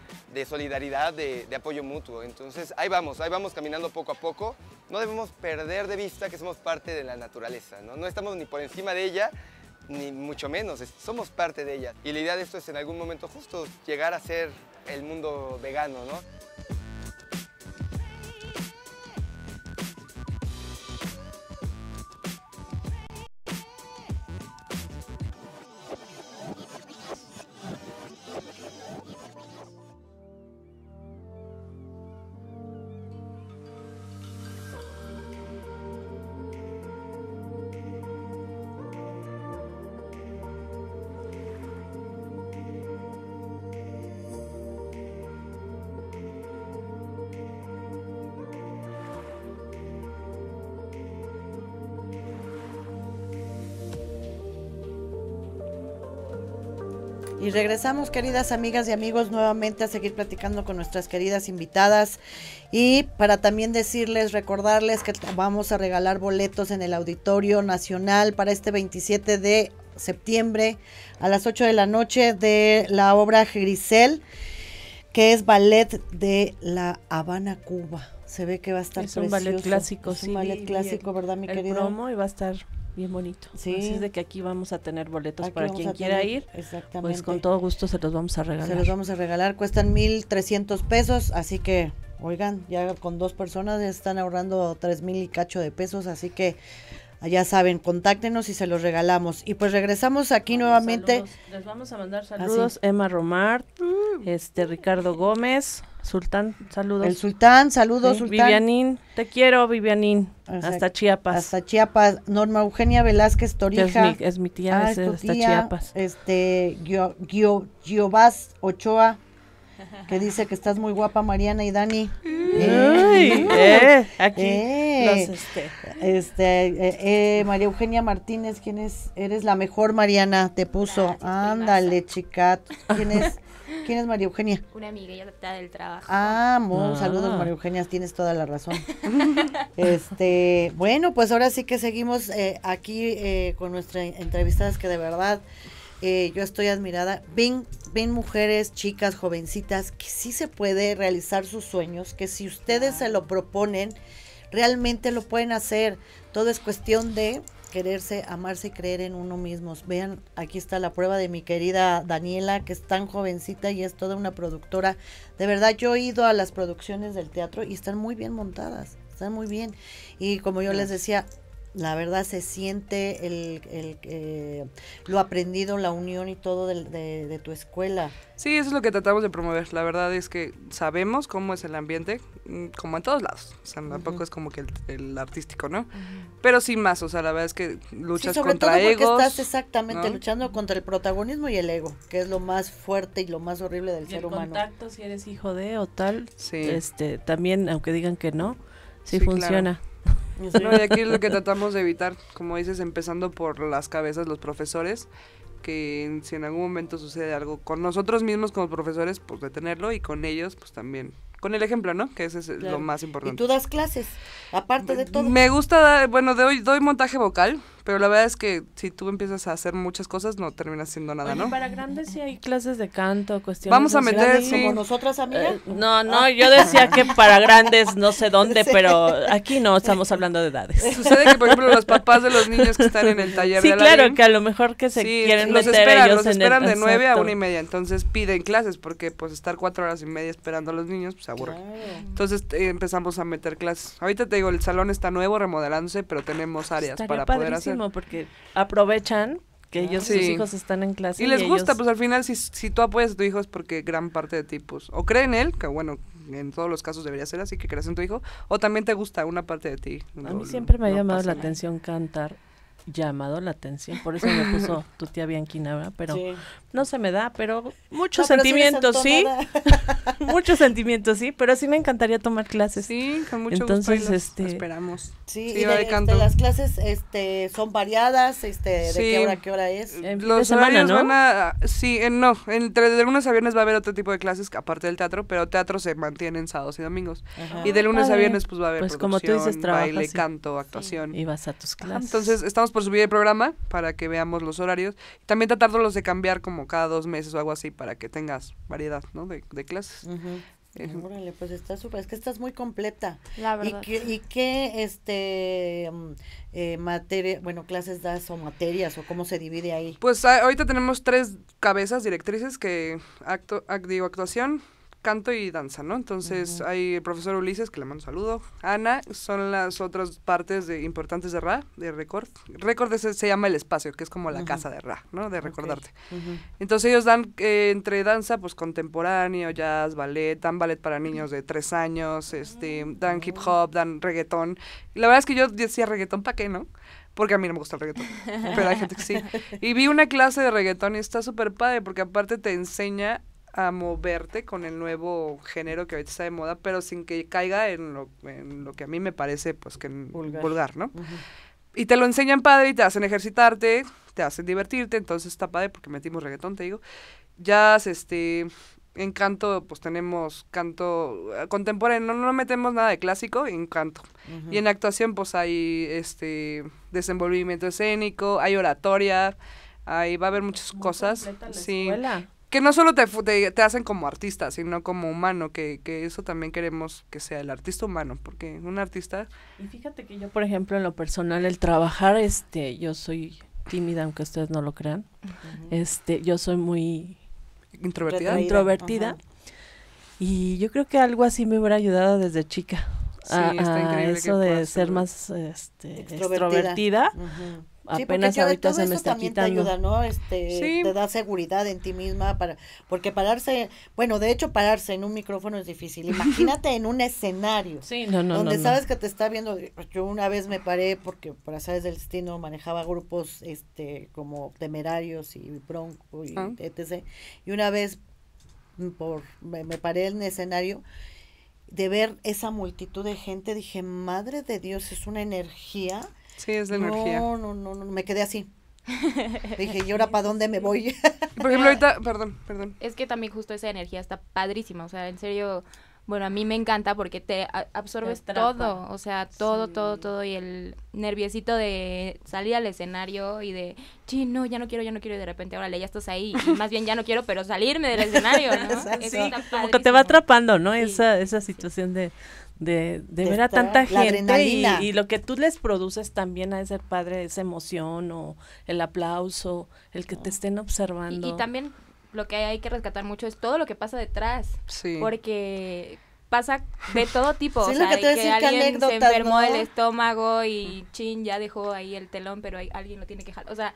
solidaridad, de, apoyo mutuo. Entonces ahí vamos, ahí vamos caminando poco a poco. No debemos perder de vista que somos parte de la naturaleza, ¿no? No estamos ni por encima de ella, ni mucho menos, somos parte de ella. Y la idea de esto es en algún momento justo llegar a ser el mundo vegano, ¿no? Y regresamos, queridas amigas y amigos, nuevamente a seguir platicando con nuestras queridas invitadas. Y para también decirles, recordarles que vamos a regalar boletos en el Auditorio Nacional para este 27 de septiembre a las 8 de la noche de la obra Grisel, que es ballet de La Habana, Cuba. Se ve que va a estar es un ballet clásico, es un ballet clásico, ¿verdad, mi el querida? y va a estar bien bonito. Sí. es de que aquí vamos a tener boletos para quien quiera ir. Pues exactamente. Pues con todo gusto se los vamos a regalar. Se los vamos a regalar, cuestan 1300 pesos, así que oigan, ya con dos personas están ahorrando 3000 y cacho de pesos, así que ya saben, contáctenos y se los regalamos. Y pues regresamos aquí nuevamente. Les vamos a mandar ah, saludos, Emma Romart, mm. este Ricardo Gómez. Sultán, saludos. El Sultán, saludos, Sultán. Vivianín, te quiero, Vivianín. Hasta Chiapas. Hasta Chiapas. Norma Eugenia Velázquez Torija. Es mi, tía, hasta Chiapas. Este, Gio, Ochoa, que dice que estás muy guapa, Mariana y Dani. Eh, (laughs) eh, aquí eh, este. este María Eugenia Martínez, ¿quién es? Eres la mejor Mariana, te puso. Ándale, chica. ¿Quién es? (laughs) ¿Quién es María Eugenia? Una amiga, ella está del trabajo. Ah, muy ah. saludos María Eugenia, tienes toda la razón. (laughs) este, bueno, pues ahora sí que seguimos eh, aquí eh, con nuestras entrevistas, que de verdad eh, yo estoy admirada. Ven, ven mujeres, chicas, jovencitas, que sí se puede realizar sus sueños, que si ustedes se lo proponen, realmente lo pueden hacer. Todo es cuestión de quererse, amarse y creer en uno mismo. Vean, aquí está la prueba de mi querida Daniela, que es tan jovencita y es toda una productora. De verdad, yo he ido a las producciones del teatro y están muy bien montadas, están muy bien. Y como yo les decía, la verdad se siente el, el eh, lo aprendido, la unión y todo de, tu escuela. Sí, eso es lo que tratamos de promover. La verdad es que sabemos cómo es el ambiente, mm, como en todos lados. O sea, tampoco es como que el, artístico, ¿no? Pero sin más, o sea, la verdad es que luchas sí, contra todo porque estás exactamente luchando contra el protagonismo y el ego, que es lo más fuerte y lo más horrible del ser humano. contacto si eres hijo de o tal, este, también, aunque digan que no, sí, funciona. No, y aquí es lo que tratamos de evitar, como dices, empezando por las cabezas, los profesores, que si en algún momento sucede algo con nosotros mismos como profesores, pues detenerlo y con ellos, pues también con el ejemplo, ¿no? Que ese es lo más importante. Y tú das clases, aparte de todo. Me gusta, bueno, doy montaje vocal, pero la verdad es que si tú empiezas a hacer muchas cosas, no terminas haciendo nada, ¿no? Para grandes sí hay clases de canto, cuestiones. Vamos a meter, sí. Como nosotras, amiga. Eh, no, no, ah. yo decía que (laughs) para grandes no sé dónde, (laughs) pero aquí no estamos hablando de edades. (laughs) Sucede que, por ejemplo, los papás de los niños que están en el taller sí, claro, que a lo mejor que se quieren esperan, los esperan de nueve a una y media, entonces piden clases, porque pues estar cuatro horas y media esperando a los niños, pues aburre. Entonces eh, empezamos a meter clases. Ahorita te digo, el salón está nuevo, remodelándose, pero tenemos áreas para poder hacer porque aprovechan que ellos, sus hijos están en clase. Y les gusta, pues al final, si, si tú apoyas a tu hijo es porque gran parte de ti, pues, o cree en él, que bueno, en todos los casos debería ser así, que creas en tu hijo, o también te gusta una parte de ti. A mí siempre me ha llamado la atención cantar llamado la atención, por eso me puso (laughs) tu tía Bianquina, Pero no se me da, pero muchos sentimientos sí, muchos sentimientos (laughs) sí, pero sí me encantaría tomar clases. Sí, con mucho Entonces, gusto este, esperamos. Sí, de, este, las clases este son variadas, este de qué hora qué hora es. los de ¿no? sí, eh, no, entre de lunes a viernes va a haber otro tipo de clases aparte del teatro, pero teatro se mantiene en sábados y domingos. Y de lunes a, viernes pues va a haber pues como tú dices, trabajo, baile, canto, actuación. Y vas a tus clases. entonces, estamos por subir el programa para que veamos los horarios. También tratándolos de cambiar como cada dos meses o algo así para que tengas variedad, ¿no? De, de clases. Eh, pues está súper, es que estás muy completa. La verdad. ¿Y qué, este, mm, eh, materia, bueno, clases das o materias o cómo se divide ahí? Pues ah, ahorita tenemos tres cabezas directrices que acto, digo, actuación, canto y danza, ¿no? Entonces hay el profesor Ulises, que le mando un saludo. Ana, son las otras partes importantes de Ra, de Record. Record se llama el espacio, que es como la casa de Ra, ¿no? De recordarte. Entonces ellos dan eh, entre danza, pues contemporáneo, jazz, ballet, dan ballet para niños de tres años, este, ah, dan hip hop, dan reggaetón. la verdad es que yo decía reggaetón, ¿para qué, no? porque a mí no me gusta el reggaetón, pero hay gente que sí. (laughs) Y vi una clase de reggaetón y está súper padre porque aparte te enseña a moverte con el nuevo género que ahorita está de moda, pero sin que caiga en lo, que a mí me parece pues que vulgar, ¿no? Y te lo enseñan padre y te hacen ejercitarte, te hacen divertirte, entonces está padre porque metimos reggaetón, te digo. Jazz, este, en canto, pues tenemos canto eh, contemporáneo, no, metemos nada de clásico en canto. Y en actuación, pues hay este desenvolvimiento escénico, hay oratoria, ahí va a haber muchas cosas. Sí que no solo te, te, hacen como artista, sino como humano, que, eso también queremos que sea el artista humano, porque un artista... Y fíjate que yo, por ejemplo, en lo personal, el trabajar, este, yo soy tímida, aunque ustedes no lo crean, este, yo soy muy... Introvertida. Introvertida. Y yo creo que algo así me hubiera ayudado desde chica. a, eso de ser más este, extrovertida, apenas ahorita se me está también Te ayuda, ¿no? Este, te da seguridad en ti misma para porque pararse, bueno, de hecho pararse en un micrófono es difícil. (laughs) Imagínate en un escenario. Sí, no, no, donde sabes que te está viendo. Yo una vez me paré porque para sabes del destino manejaba grupos este como Temerarios y Bronco y ah. etc. Y una vez mm, por me, me paré en el escenario de ver esa multitud de gente, dije, madre de Dios, es una energía Sí, es de energía. No, no, no, no, me quedé así. Dije, ¿y ahora para dónde me voy? (laughs) Por ejemplo, ahorita, perdón, perdón. Es que también justo esa energía está padrísima, o sea, en serio, bueno, a mí me encanta porque te absorbes todo, o sea, todo, todo, todo, y el nerviosito de salir al escenario y de, sí, no, ya no quiero, ya no quiero, y de repente, órale, ya estás ahí, más bien ya no quiero, pero salirme del escenario, ¿no? (laughs) como que te va atrapando, ¿no? esa, esa situación de de, de, ver a tanta gente y, lo que tú les produces también a ese padre, esa emoción o el aplauso, el que te estén observando. Y, también lo que hay, que rescatar mucho es todo lo que pasa detrás, sí. porque pasa de todo tipo, (laughs) o sea, que, que alguien se enfermó el estómago y chin, ya dejó ahí el telón, pero hay, alguien lo tiene que jalar, o sea,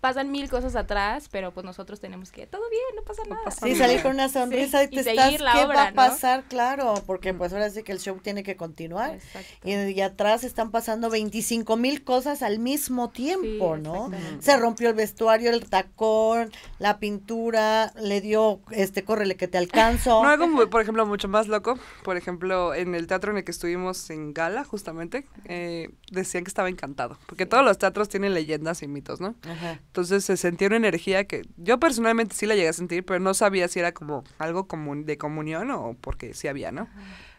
pasan mil cosas atrás, pero pues nosotros tenemos que, todo bien, no pasa nada. Sí, salir con una sonrisa y te estás, ¿qué va a pasar? Claro, porque pues ahora sí que el show tiene que continuar. Y, atrás están pasando 25 mil cosas al mismo tiempo, ¿no? Se rompió el vestuario, el tacón, la pintura, le dio, este, córrele que te alcanzo. (laughs) no, algo, por ejemplo, mucho más loco, por ejemplo, en el teatro en el que estuvimos en Gala, justamente, eh, decían que estaba encantado, porque todos los teatros tienen leyendas y mitos, ¿no? Ajá entonces se sentía una energía que yo personalmente sí la llegué a sentir, pero no sabía si era como algo común de comunión o porque sí había, ¿no?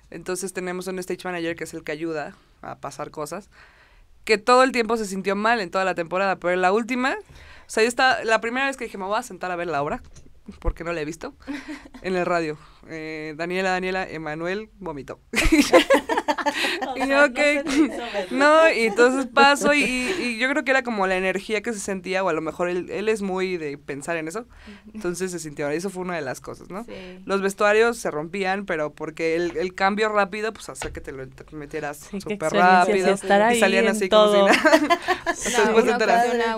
Entonces tenemos un stage manager que es el que ayuda a pasar cosas, que todo el tiempo se sintió mal en toda la temporada, pero la última, o sea, yo estaba, la primera vez que dije, me voy a sentar a ver la obra, porque no la he visto, (laughs) en el radio. Eh, Daniela, Daniela, Emanuel vomitó. (laughs) (laughs) y yo, ok no, y entonces pasó y, yo creo que era como la energía que se sentía, o a lo mejor él, es muy de pensar en eso, entonces se sintió, eso fue una de las cosas, ¿no? Los vestuarios se rompían, pero porque el, cambio rápido, pues hasta que te lo metieras súper rápido y salían así como si nada.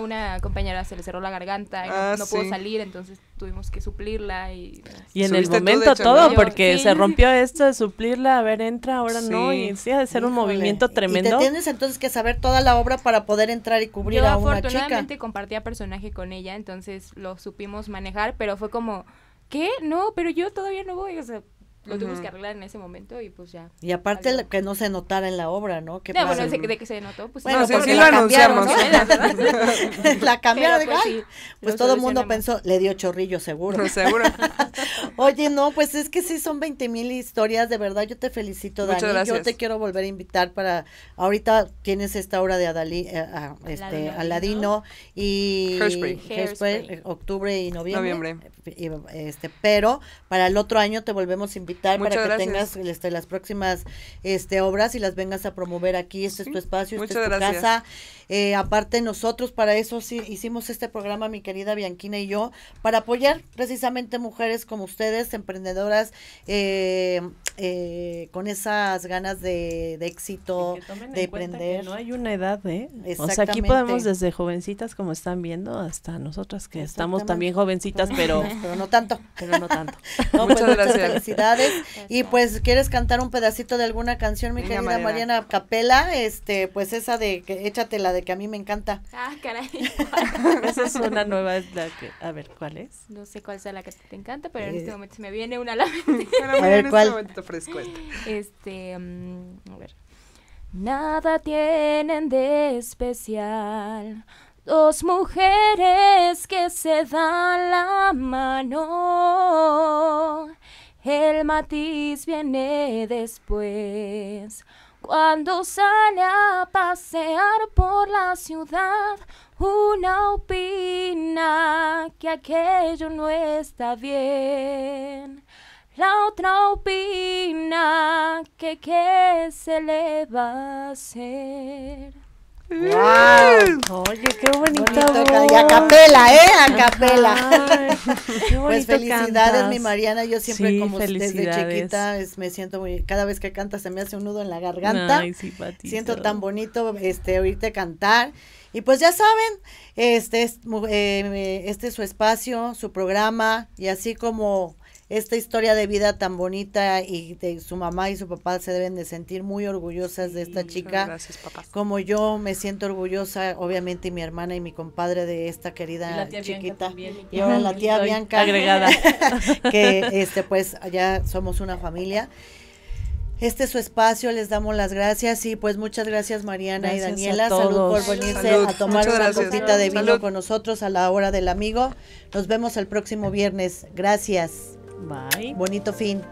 (laughs) una, compañera se le cerró la garganta y no, ah, pudo salir, entonces tuvimos que suplirla y... Y en el momento todo todo, porque se rompió esto de suplirla, a ver, entra, ahora no, y sí, ha de ser un movimiento tremendo. te tienes entonces que saber toda la obra para poder entrar y cubrir a Yo afortunadamente compartía personaje con ella, entonces lo supimos manejar, pero fue como... ¿qué? No, pero yo todavía no voy. O sea, lo tuvimos que arreglar en ese momento y pues ya. Y aparte que no se notara en la obra, ¿no? no, bueno, de que se notó, bueno, lo anunciamos. la cambiaron, pues, pues todo el mundo pensó, le dio chorrillo seguro. (laughs) seguro. (laughs) Oye, no, pues es que sí son 20 mil historias, de verdad, yo te felicito, Muchas Yo te quiero volver a invitar para, ahorita tienes esta obra de Adalí, eh, ah, este, Aladino, y Hairspray. octubre y noviembre. este, pero para el otro año te volvemos a invitar para que tengas este, las próximas este, obras y las vengas a promover aquí. Este es tu espacio, esta es tu casa. Eh, aparte nosotros para eso sí, hicimos este programa, mi querida Bianquina y yo, para apoyar precisamente mujeres como ustedes, emprendedoras, eh, eh, con esas ganas de, éxito, de emprender. No hay una edad, ¿eh? O sea, aquí podemos desde jovencitas, como están viendo, hasta nosotras que estamos también jovencitas, pero... pero no tanto. Pero no tanto. (laughs) (laughs) Pues, muchas, gracias. felicidades. y pues, ¿quieres cantar un pedacito de alguna canción, mi querida Mariana, Mariana Capela? Este, pues esa de que échate la que a mí me encanta. Ah, caray. (laughs) Esa es una (laughs) nueva, a ver, ¿cuál es? No sé cuál sea la que te encanta, pero en eh. este momento se me viene una a (laughs) a ver, ¿cuál? En este momento fresco Este, mm, a ver. Nada tienen de especial dos mujeres que se dan la mano. El matiz viene después. Cuando sale a pasear por la ciudad, una opina que aquello no está bien. La otra opina que qué se le va a hacer. Wow. Oye, qué bonito. y a capela, ¿eh? A capela. pues felicidades, mi Mariana. Yo siempre, como desde chiquita, me siento muy. Cada vez que canta se me hace un nudo en la garganta. siento tan bonito este, oírte cantar. Y pues ya saben, este es eh, este su espacio, su programa, y así como esta historia de vida tan bonita y de su mamá y su papá se deben de sentir muy orgullosas de esta chica. Gracias, papá. Como yo me siento orgullosa, obviamente, y mi hermana y mi compadre de esta querida chiquita. y ahora la tía Bianca. Agregada. (laughs) que este, pues ya somos una familia. Este es su espacio, les damos las gracias y pues muchas gracias Mariana y Daniela, salud por venirse a tomar una copita de vino con nosotros a la hora del amigo. Nos vemos el próximo viernes. Gracias. Bye. Bonito fin.